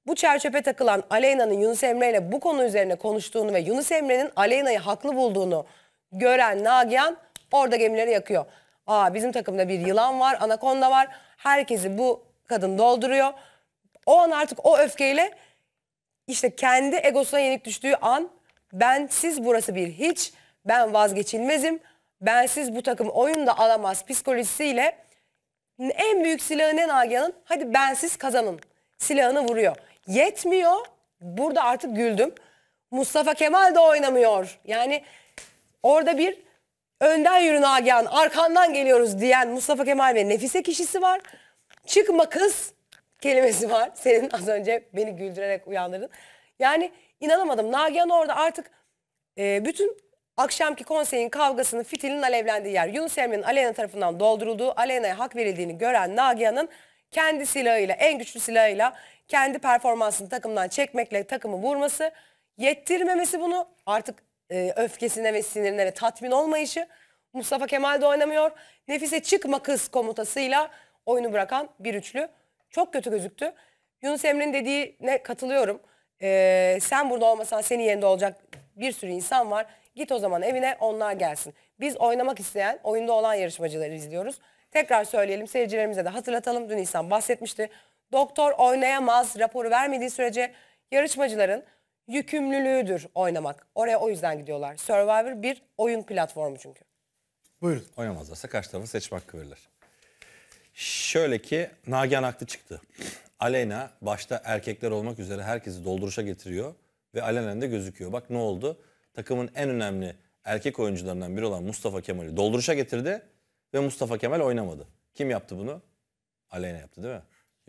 bu çerçepe takılan Aleyna'nın Yunus Emre ile bu konu üzerine konuştuğunu ve Yunus Emre'nin Aleyna'yı haklı bulduğunu gören Nagihan orada gemileri yakıyor. Aa bizim takımda bir yılan var, anakonda var. Herkesi bu kadın dolduruyor. O an artık o öfkeyle işte kendi egosuna yenik düştüğü an ben siz burası bir hiç, ben vazgeçilmezim, ben siz bu takım oyunda alamaz psikolojisiyle en büyük silahı ne Nagihan'ın? Hadi bensiz kazanın. Silahını vuruyor. Yetmiyor. Burada artık güldüm. Mustafa Kemal de oynamıyor. Yani orada bir önden yürü Nagihan arkandan geliyoruz diyen Mustafa Kemal ve Nefise kişisi var. Çıkma kız kelimesi var. Senin az önce beni güldürerek uyandırdın. Yani inanamadım. Nagihan orada artık e, bütün Akşamki konseyin kavgasının fitilinin alevlendiği yer Yunus Emre'nin Aleyna tarafından doldurulduğu, Aleyna'ya hak verildiğini gören Nagihan'ın kendi silahıyla, en güçlü silahıyla kendi performansını takımdan çekmekle takımı vurması, yettirmemesi bunu artık e, öfkesine ve sinirine ve tatmin olmayışı Mustafa Kemal de oynamıyor. Nefise çıkma kız komutasıyla oyunu bırakan bir üçlü. Çok kötü gözüktü. Yunus Emre'nin dediğine katılıyorum. Ee, sen burada olmasan senin yerinde olacak bir sürü insan var. Git o zaman evine onlar gelsin. Biz oynamak isteyen, oyunda olan yarışmacıları izliyoruz. Tekrar söyleyelim seyircilerimize de hatırlatalım. Dün İhsan bahsetmişti. Doktor oynayamaz raporu vermediği sürece yarışmacıların yükümlülüğüdür oynamak. Oraya o yüzden gidiyorlar. Survivor bir oyun platformu çünkü. Buyurun. Oynamazlarsa karşı tarafı seçme hakkı verirler. Şöyle ki Nagihan haklı çıktı. Aleyna başta erkekler olmak üzere herkesi dolduruşa getiriyor ve alenen de gözüküyor. Bak ne oldu? takımın en önemli erkek oyuncularından biri olan Mustafa Kemal'i dolduruşa getirdi ve Mustafa Kemal oynamadı. Kim yaptı bunu? Aleyna yaptı değil mi?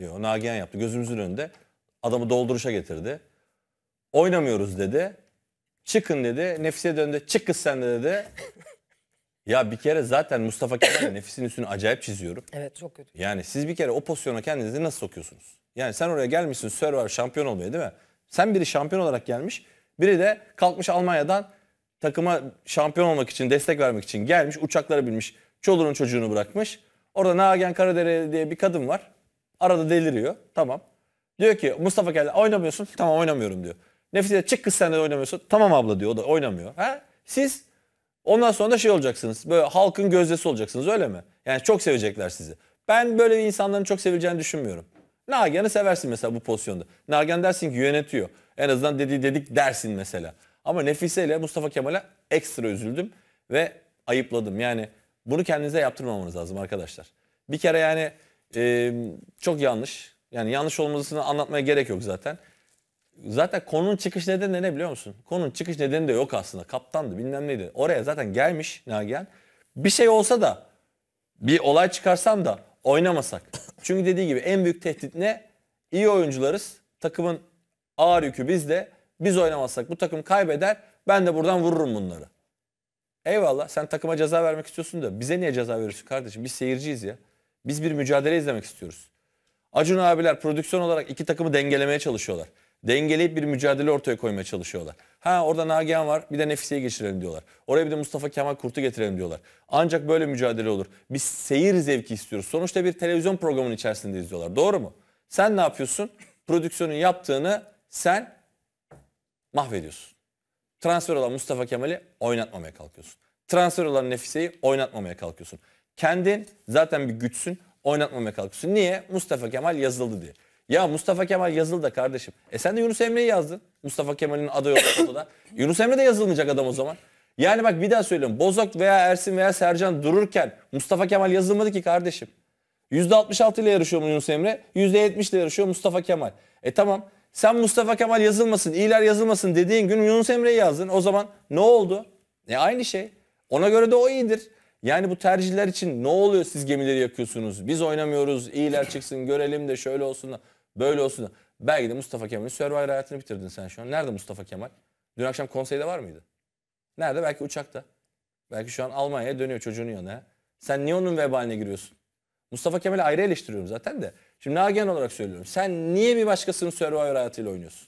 Yok Nagihan yaptı. Gözümüzün önünde adamı dolduruşa getirdi. Oynamıyoruz dedi. Çıkın dedi. Nefise döndü. Çık kız sen de dedi. ya bir kere zaten Mustafa Kemal nefisin üstünü acayip çiziyorum. Evet çok kötü. Yani siz bir kere o pozisyona kendinizi nasıl sokuyorsunuz? Yani sen oraya gelmişsin Survivor şampiyon olmaya değil mi? Sen biri şampiyon olarak gelmiş. Biri de kalkmış Almanya'dan takıma şampiyon olmak için, destek vermek için gelmiş, uçaklara binmiş, çoluğunun çocuğunu bırakmış. Orada Nagen Karadere diye bir kadın var. Arada deliriyor. Tamam. Diyor ki Mustafa geldi oynamıyorsun. Tamam oynamıyorum diyor. Nefise çık kız sen de oynamıyorsun. Tamam abla diyor o da oynamıyor. Ha? Siz ondan sonra da şey olacaksınız. Böyle halkın gözdesi olacaksınız öyle mi? Yani çok sevecekler sizi. Ben böyle insanların çok sevileceğini düşünmüyorum. Nagihan'ı seversin mesela bu pozisyonda. Nagihan dersin ki yönetiyor. En azından dedi dedik dersin mesela. Ama Nefise ile Mustafa Kemal'e ekstra üzüldüm ve ayıpladım. Yani bunu kendinize yaptırmamanız lazım arkadaşlar. Bir kere yani e, çok yanlış. Yani yanlış olmasını anlatmaya gerek yok zaten. Zaten konunun çıkış nedeni ne biliyor musun? Konunun çıkış nedeni de yok aslında. Kaptandı bilmem neydi. Oraya zaten gelmiş Nagihan. Bir şey olsa da bir olay çıkarsam da oynamasak. Çünkü dediği gibi en büyük tehdit ne? İyi oyuncularız. Takımın Ağır yükü bizde. Biz oynamazsak bu takım kaybeder. Ben de buradan vururum bunları. Eyvallah sen takıma ceza vermek istiyorsun da bize niye ceza veriyorsun kardeşim? Biz seyirciyiz ya. Biz bir mücadele izlemek istiyoruz. Acun abiler prodüksiyon olarak iki takımı dengelemeye çalışıyorlar. Dengeleyip bir mücadele ortaya koymaya çalışıyorlar. Ha orada Nagihan var bir de Nefise'yi geçirelim diyorlar. Oraya bir de Mustafa Kemal Kurt'u getirelim diyorlar. Ancak böyle mücadele olur. Biz seyir zevki istiyoruz. Sonuçta bir televizyon programının içerisinde izliyorlar. Doğru mu? Sen ne yapıyorsun? Prodüksiyonun yaptığını sen mahvediyorsun. Transfer olan Mustafa Kemal'i oynatmamaya kalkıyorsun. Transfer olan Nefise'yi oynatmamaya kalkıyorsun. Kendin zaten bir güçsün oynatmamaya kalkıyorsun. Niye? Mustafa Kemal yazıldı diye. Ya Mustafa Kemal yazıldı da kardeşim. E sen de Yunus Emre'yi yazdın. Mustafa Kemal'in adı yok ortada. Yunus Emre de yazılmayacak adam o zaman. Yani bak bir daha söylüyorum. Bozok veya Ersin veya Sercan dururken Mustafa Kemal yazılmadı ki kardeşim. %66 ile yarışıyor Yunus Emre. %70 ile yarışıyor Mustafa Kemal. E tamam sen Mustafa Kemal yazılmasın, iyiler yazılmasın dediğin gün Yunus Emre'yi yazdın. O zaman ne oldu? E aynı şey. Ona göre de o iyidir. Yani bu tercihler için ne oluyor siz gemileri yakıyorsunuz? Biz oynamıyoruz, iyiler çıksın görelim de şöyle olsun da böyle olsun da. Belki de Mustafa Kemal'in Survivor hayatını bitirdin sen şu an. Nerede Mustafa Kemal? Dün akşam konseyde var mıydı? Nerede? Belki uçakta. Belki şu an Almanya'ya dönüyor çocuğunun yanına. Sen niye onun vebaline giriyorsun? Mustafa Kemal'i ayrı eleştiriyorum zaten de. Şimdi daha olarak söylüyorum. Sen niye bir başkasının Survivor hayatıyla oynuyorsun?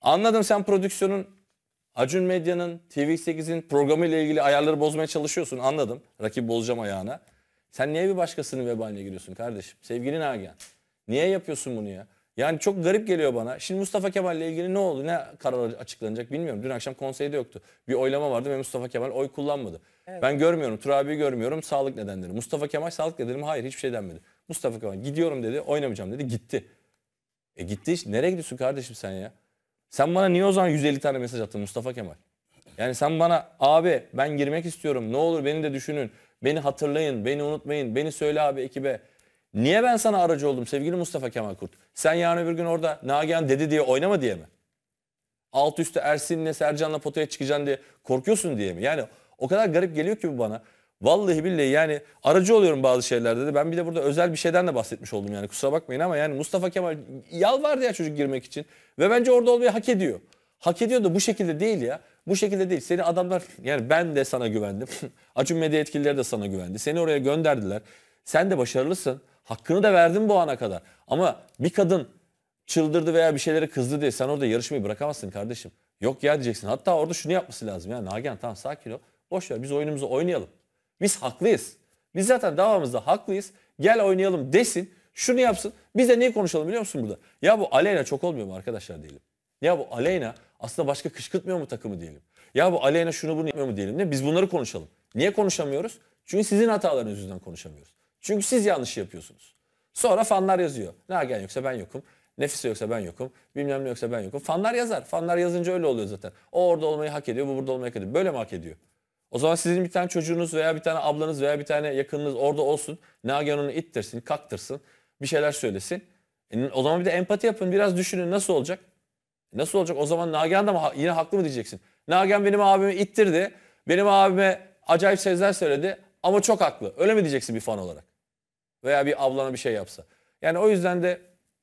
Anladım sen prodüksiyonun, Acun Medya'nın, TV8'in programıyla ilgili ayarları bozmaya çalışıyorsun. Anladım. Rakip bozacağım ayağına. Sen niye bir başkasının vebaline giriyorsun kardeşim? Sevgili Nagihan. Niye yapıyorsun bunu ya? Yani çok garip geliyor bana. Şimdi Mustafa Kemal ile ilgili ne oldu? Ne karar açıklanacak bilmiyorum. Dün akşam konseyde yoktu. Bir oylama vardı ve Mustafa Kemal oy kullanmadı. Evet. Ben görmüyorum. Turabi'yi görmüyorum. Sağlık nedenleri. Mustafa Kemal sağlık nedenleri mi? Hayır hiçbir şey denmedi. Mustafa Kemal gidiyorum dedi. Oynamayacağım dedi. Gitti. E gitti işte. Nereye gidiyorsun kardeşim sen ya? Sen bana niye o zaman 150 tane mesaj attın Mustafa Kemal? Yani sen bana abi ben girmek istiyorum. Ne olur beni de düşünün. Beni hatırlayın. Beni unutmayın. Beni söyle abi ekibe. Niye ben sana aracı oldum sevgili Mustafa Kemal Kurt? Sen yarın öbür gün orada Nagihan dedi diye oynama diye mi? Alt üstte Ersin'le Sercan'la potaya çıkacaksın diye korkuyorsun diye mi? Yani o kadar garip geliyor ki bu bana. Vallahi billahi yani aracı oluyorum bazı şeylerde de. Ben bir de burada özel bir şeyden de bahsetmiş oldum yani kusura bakmayın ama yani Mustafa Kemal yalvardı ya çocuk girmek için. Ve bence orada olmayı hak ediyor. Hak ediyor da bu şekilde değil ya. Bu şekilde değil. Seni adamlar yani ben de sana güvendim. Acun medya yetkilileri de sana güvendi. Seni oraya gönderdiler. Sen de başarılısın. Hakkını da verdin bu ana kadar. Ama bir kadın çıldırdı veya bir şeylere kızdı diye sen orada yarışmayı bırakamazsın kardeşim. Yok ya diyeceksin. Hatta orada şunu yapması lazım ya. Nagihan tamam sakin ol. Boş ver biz oyunumuzu oynayalım. Biz haklıyız. Biz zaten davamızda haklıyız. Gel oynayalım desin. Şunu yapsın. Biz de neyi konuşalım biliyor musun burada? Ya bu Aleyna çok olmuyor mu arkadaşlar diyelim. Ya bu Aleyna aslında başka kışkırtmıyor mu takımı diyelim. Ya bu Aleyna şunu bunu yapmıyor mu diyelim. Ne? Biz bunları konuşalım. Niye konuşamıyoruz? Çünkü sizin hatalarınız yüzünden konuşamıyoruz. Çünkü siz yanlış yapıyorsunuz. Sonra fanlar yazıyor. Nagen yoksa ben yokum. Nefise yoksa ben yokum. Bilmem ne yoksa ben yokum. Fanlar yazar. Fanlar yazınca öyle oluyor zaten. O orada olmayı hak ediyor, bu burada olmayı hak ediyor. Böyle mi hak ediyor? O zaman sizin bir tane çocuğunuz veya bir tane ablanız veya bir tane yakınınız orada olsun. Nagihan'ı ittirsin, kaktırsın, bir şeyler söylesin. E, o zaman bir de empati yapın, biraz düşünün nasıl olacak? E, nasıl olacak? O zaman Nagihan da mı, yine haklı mı diyeceksin? Nagihan benim abimi ittirdi, benim abime acayip sözler söyledi ama çok haklı. Öyle mi diyeceksin bir fan olarak? Veya bir ablana bir şey yapsa. Yani o yüzden de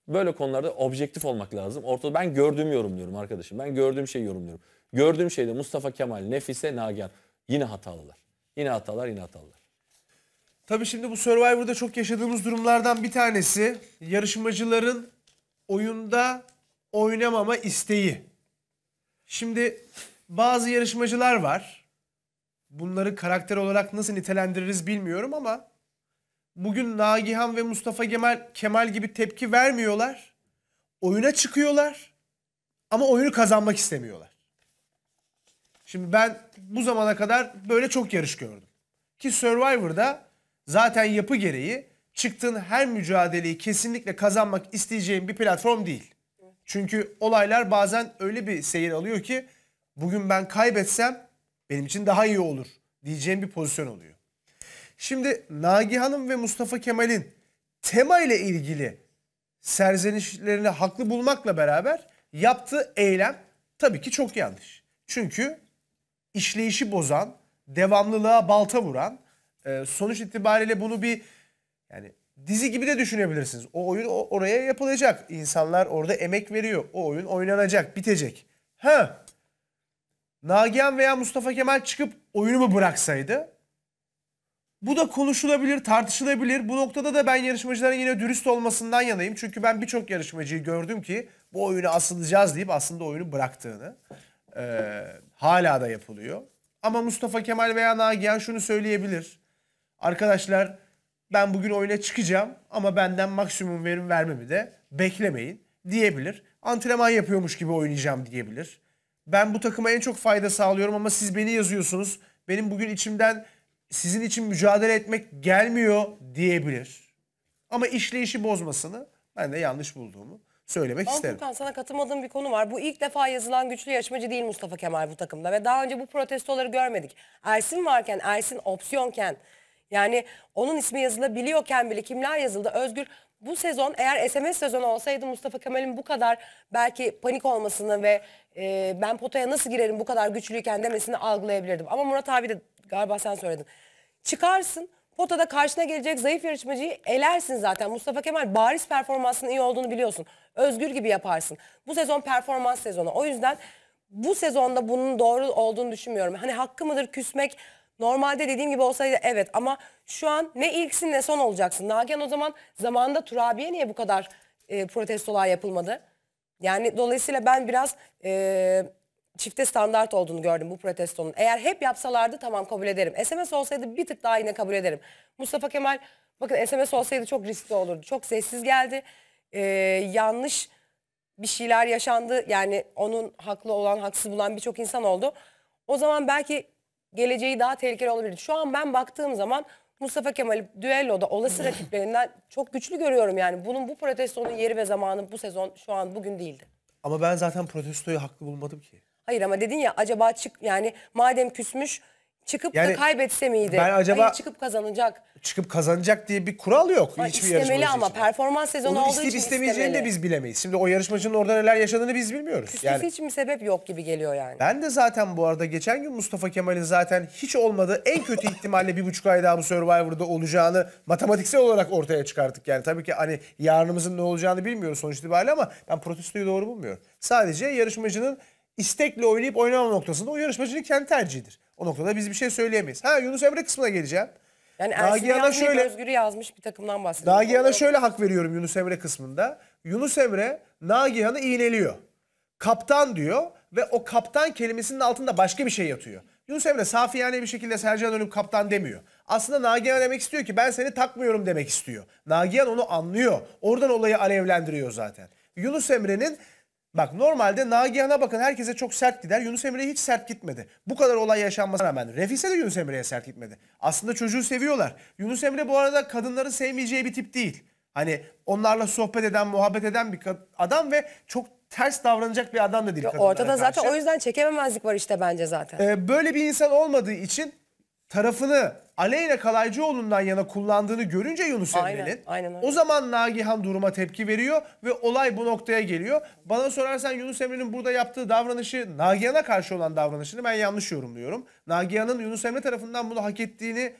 böyle konularda objektif olmak lazım. Ortada ben gördüğümü yorumluyorum arkadaşım. Ben gördüğüm şeyi yorumluyorum. Gördüğüm şeyde Mustafa Kemal, Nefise, Nagihan. Yine hatalılar. Yine hatalar, yine hatalar. Tabii şimdi bu Survivor'da çok yaşadığımız durumlardan bir tanesi yarışmacıların oyunda oynamama isteği. Şimdi bazı yarışmacılar var. Bunları karakter olarak nasıl nitelendiririz bilmiyorum ama bugün Nagihan ve Mustafa Kemal, Kemal gibi tepki vermiyorlar. Oyuna çıkıyorlar ama oyunu kazanmak istemiyorlar. Şimdi ben bu zamana kadar böyle çok yarış gördüm. Ki Survivor'da zaten yapı gereği çıktığın her mücadeleyi kesinlikle kazanmak isteyeceğin bir platform değil. Çünkü olaylar bazen öyle bir seyir alıyor ki bugün ben kaybetsem benim için daha iyi olur diyeceğim bir pozisyon oluyor. Şimdi Nagi Hanım ve Mustafa Kemal'in tema ile ilgili serzenişlerini haklı bulmakla beraber yaptığı eylem tabii ki çok yanlış. Çünkü işleyişi bozan, devamlılığa balta vuran, e, sonuç itibariyle bunu bir yani dizi gibi de düşünebilirsiniz. O oyun oraya yapılacak. İnsanlar orada emek veriyor. O oyun oynanacak, bitecek. Ha. Nagihan veya Mustafa Kemal çıkıp oyunu mu bıraksaydı? Bu da konuşulabilir, tartışılabilir. Bu noktada da ben yarışmacıların yine dürüst olmasından yanayım. Çünkü ben birçok yarışmacıyı gördüm ki bu oyunu asılacağız deyip aslında oyunu bıraktığını. Ee, hala da yapılıyor. Ama Mustafa Kemal veya Nagihan şunu söyleyebilir. Arkadaşlar ben bugün oyuna çıkacağım ama benden maksimum verim vermemi de beklemeyin diyebilir. Antrenman yapıyormuş gibi oynayacağım diyebilir. Ben bu takıma en çok fayda sağlıyorum ama siz beni yazıyorsunuz. Benim bugün içimden sizin için mücadele etmek gelmiyor diyebilir. Ama işleyişi bozmasını ben de yanlış bulduğumu söylemek ben isterim. Furkan sana katılmadığım bir konu var. Bu ilk defa yazılan güçlü yarışmacı değil Mustafa Kemal bu takımda. Ve daha önce bu protestoları görmedik. Ersin varken, Ersin opsiyonken... Yani onun ismi yazılabiliyorken bile kimler yazıldı? Özgür bu sezon eğer SMS sezonu olsaydı Mustafa Kemal'in bu kadar belki panik olmasını ve e, ben potaya nasıl girerim bu kadar güçlüyken demesini algılayabilirdim. Ama Murat abi de galiba sen söyledin. Çıkarsın potada karşına gelecek zayıf yarışmacıyı elersin zaten. Mustafa Kemal bariz performansının iyi olduğunu biliyorsun. Özgür gibi yaparsın. Bu sezon performans sezonu. O yüzden bu sezonda bunun doğru olduğunu düşünmüyorum. Hani hakkı mıdır küsmek? Normalde dediğim gibi olsaydı evet ama şu an ne ilksin ne son olacaksın. Nagihan o zaman zamanında Turabi'ye niye bu kadar e, protestolar yapılmadı? Yani dolayısıyla ben biraz e, çifte standart olduğunu gördüm bu protestonun. Eğer hep yapsalardı tamam kabul ederim. SMS olsaydı bir tık daha yine kabul ederim. Mustafa Kemal bakın SMS olsaydı çok riskli olurdu. Çok sessiz geldi. Ee, yanlış bir şeyler yaşandı. Yani onun haklı olan haksız bulan birçok insan oldu. O zaman belki geleceği daha tehlikeli olabilir. Şu an ben baktığım zaman Mustafa Kemal'i düelloda olası rakiplerinden çok güçlü görüyorum yani. Bunun bu protestonun yeri ve zamanı bu sezon şu an bugün değildi. Ama ben zaten protestoyu haklı bulmadım ki. Hayır ama dedin ya acaba çık yani madem küsmüş çıkıp Yani da kaybetse miydi? ben acaba- Hayır çıkıp kazanacak. Çıkıp kazanacak diye bir kural yok Ay, hiçbir istemeli yarışmacı ama performans sezonu Onu olduğu isteyip için istemeyeceğini de biz bilemeyiz. Şimdi o yarışmacının orada neler yaşadığını biz bilmiyoruz. Küsmesi Yani hiç mi sebep yok gibi geliyor yani. ben de zaten bu arada geçen gün Mustafa Kemal'in zaten hiç olmadı en kötü ihtimalle bir buçuk ay daha bu Survivor'da olacağını matematiksel olarak ortaya çıkarttık. Yani tabii ki hani yarınımızın ne olacağını bilmiyoruz sonuç itibariyle ama ben protestoyu doğru bulmuyorum. Sadece yarışmacının istekle oynayıp oynamama noktasında o yarışmacının kendi tercihidir. O noktada biz bir şey söyleyemeyiz. Ha Yunus Emre kısmına geleceğim. Yani Ersin şöyle, Özgür'ü yazmış bir takımdan bahsediyor. Nagihan'a şöyle hak veriyorum Yunus Emre kısmında. Yunus Emre Nagihan'ı iğneliyor. Kaptan diyor ve o kaptan kelimesinin altında başka bir şey yatıyor. Yunus Emre safiyane bir şekilde Sercan Ölüm kaptan demiyor. Aslında Nagihan demek istiyor ki ben seni takmıyorum demek istiyor. Nagihan onu anlıyor. Oradan olayı alevlendiriyor zaten. Yunus Emre'nin Bak normalde Nagihan'a bakın herkese çok sert gider. Yunus Emre'ye hiç sert gitmedi. Bu kadar olay yaşanmasına rağmen. Refise de Yunus Emre'ye sert gitmedi. Aslında çocuğu seviyorlar. Yunus Emre bu arada kadınların sevmeyeceği bir tip değil. Hani onlarla sohbet eden, muhabbet eden bir adam ve çok ters davranacak bir adam da değil. Ya ortada zaten o yüzden çekememezlik var işte bence zaten. Ee, böyle bir insan olmadığı için tarafını Aleyna Kalaycıoğlu'ndan yana kullandığını görünce Yunus aynen, Emre'nin aynen, aynen. o zaman Nagihan duruma tepki veriyor ve olay bu noktaya geliyor. Bana sorarsan Yunus Emre'nin burada yaptığı davranışı Nagihan'a karşı olan davranışını ben yanlış yorumluyorum. Nagihan'ın Yunus Emre tarafından bunu hak ettiğini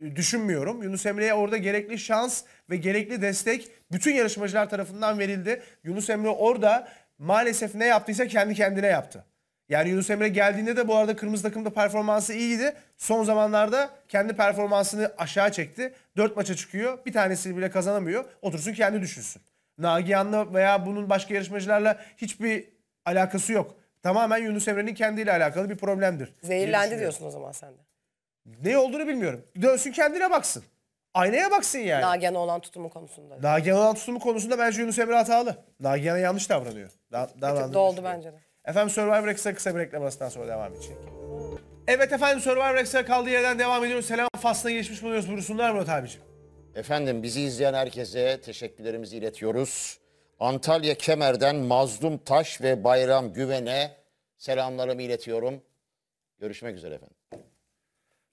e, düşünmüyorum. Yunus Emre'ye orada gerekli şans ve gerekli destek bütün yarışmacılar tarafından verildi. Yunus Emre orada maalesef ne yaptıysa kendi kendine yaptı. Yani Yunus Emre geldiğinde de bu arada kırmızı takımda performansı iyiydi. Son zamanlarda kendi performansını aşağı çekti. Dört maça çıkıyor. Bir tanesini bile kazanamıyor. Otursun kendi düşünsün. Nagihan'la veya bunun başka yarışmacılarla hiçbir alakası yok. Tamamen Yunus Emre'nin kendiyle alakalı bir problemdir. Zehirlendi diyorsun o zaman sen de. Ne olduğunu bilmiyorum. Dönsün kendine baksın. Aynaya baksın yani. Nagihan'a olan tutumu konusunda. Nagihan'a olan tutumu konusunda bence Yunus Emre hatalı. Nagihan'a yanlış davranıyor. Da davranıyor. Doldu bence de. Efendim Survivor X'e kısa bir reklam arasından sonra devam edecek. Evet efendim Survivor X'e kaldığı yerden devam ediyoruz. Selam faslına geçmiş bulunuyoruz. Buyursunlar Murat abicim. Efendim bizi izleyen herkese teşekkürlerimizi iletiyoruz. Antalya Kemer'den Mazlum Taş ve Bayram Güven'e selamlarımı iletiyorum. Görüşmek üzere efendim.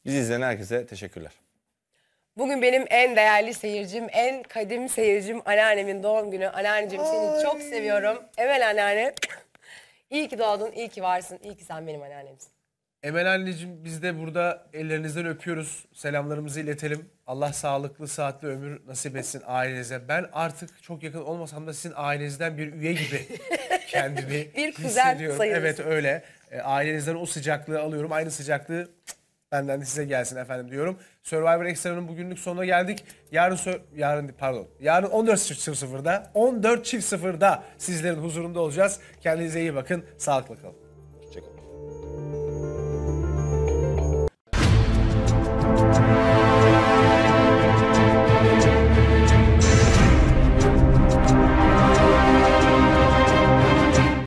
Bizi izleyen herkese teşekkürler. Bugün benim en değerli seyircim, en kadim seyircim anneannemin doğum günü. Anneanneciğim seni çok seviyorum. Evet anneanne. İyi ki doğdun, iyi ki varsın, iyi ki sen benim anneannemsin. Emel anneciğim biz de burada ellerinizden öpüyoruz. Selamlarımızı iletelim. Allah sağlıklı, saatli ömür nasip etsin ailenize. Ben artık çok yakın olmasam da sizin ailenizden bir üye gibi kendimi bir kuzen hissediyorum. Evet öyle. E, Ailenizden o sıcaklığı alıyorum. Aynı sıcaklığı Benden de size gelsin efendim diyorum. Survivor Extra'nın bugünlük sonuna geldik. Yarın yarın pardon. Yarın 14.00'da 14.00'da sizlerin huzurunda olacağız. Kendinize iyi bakın. Sağlıkla kalın.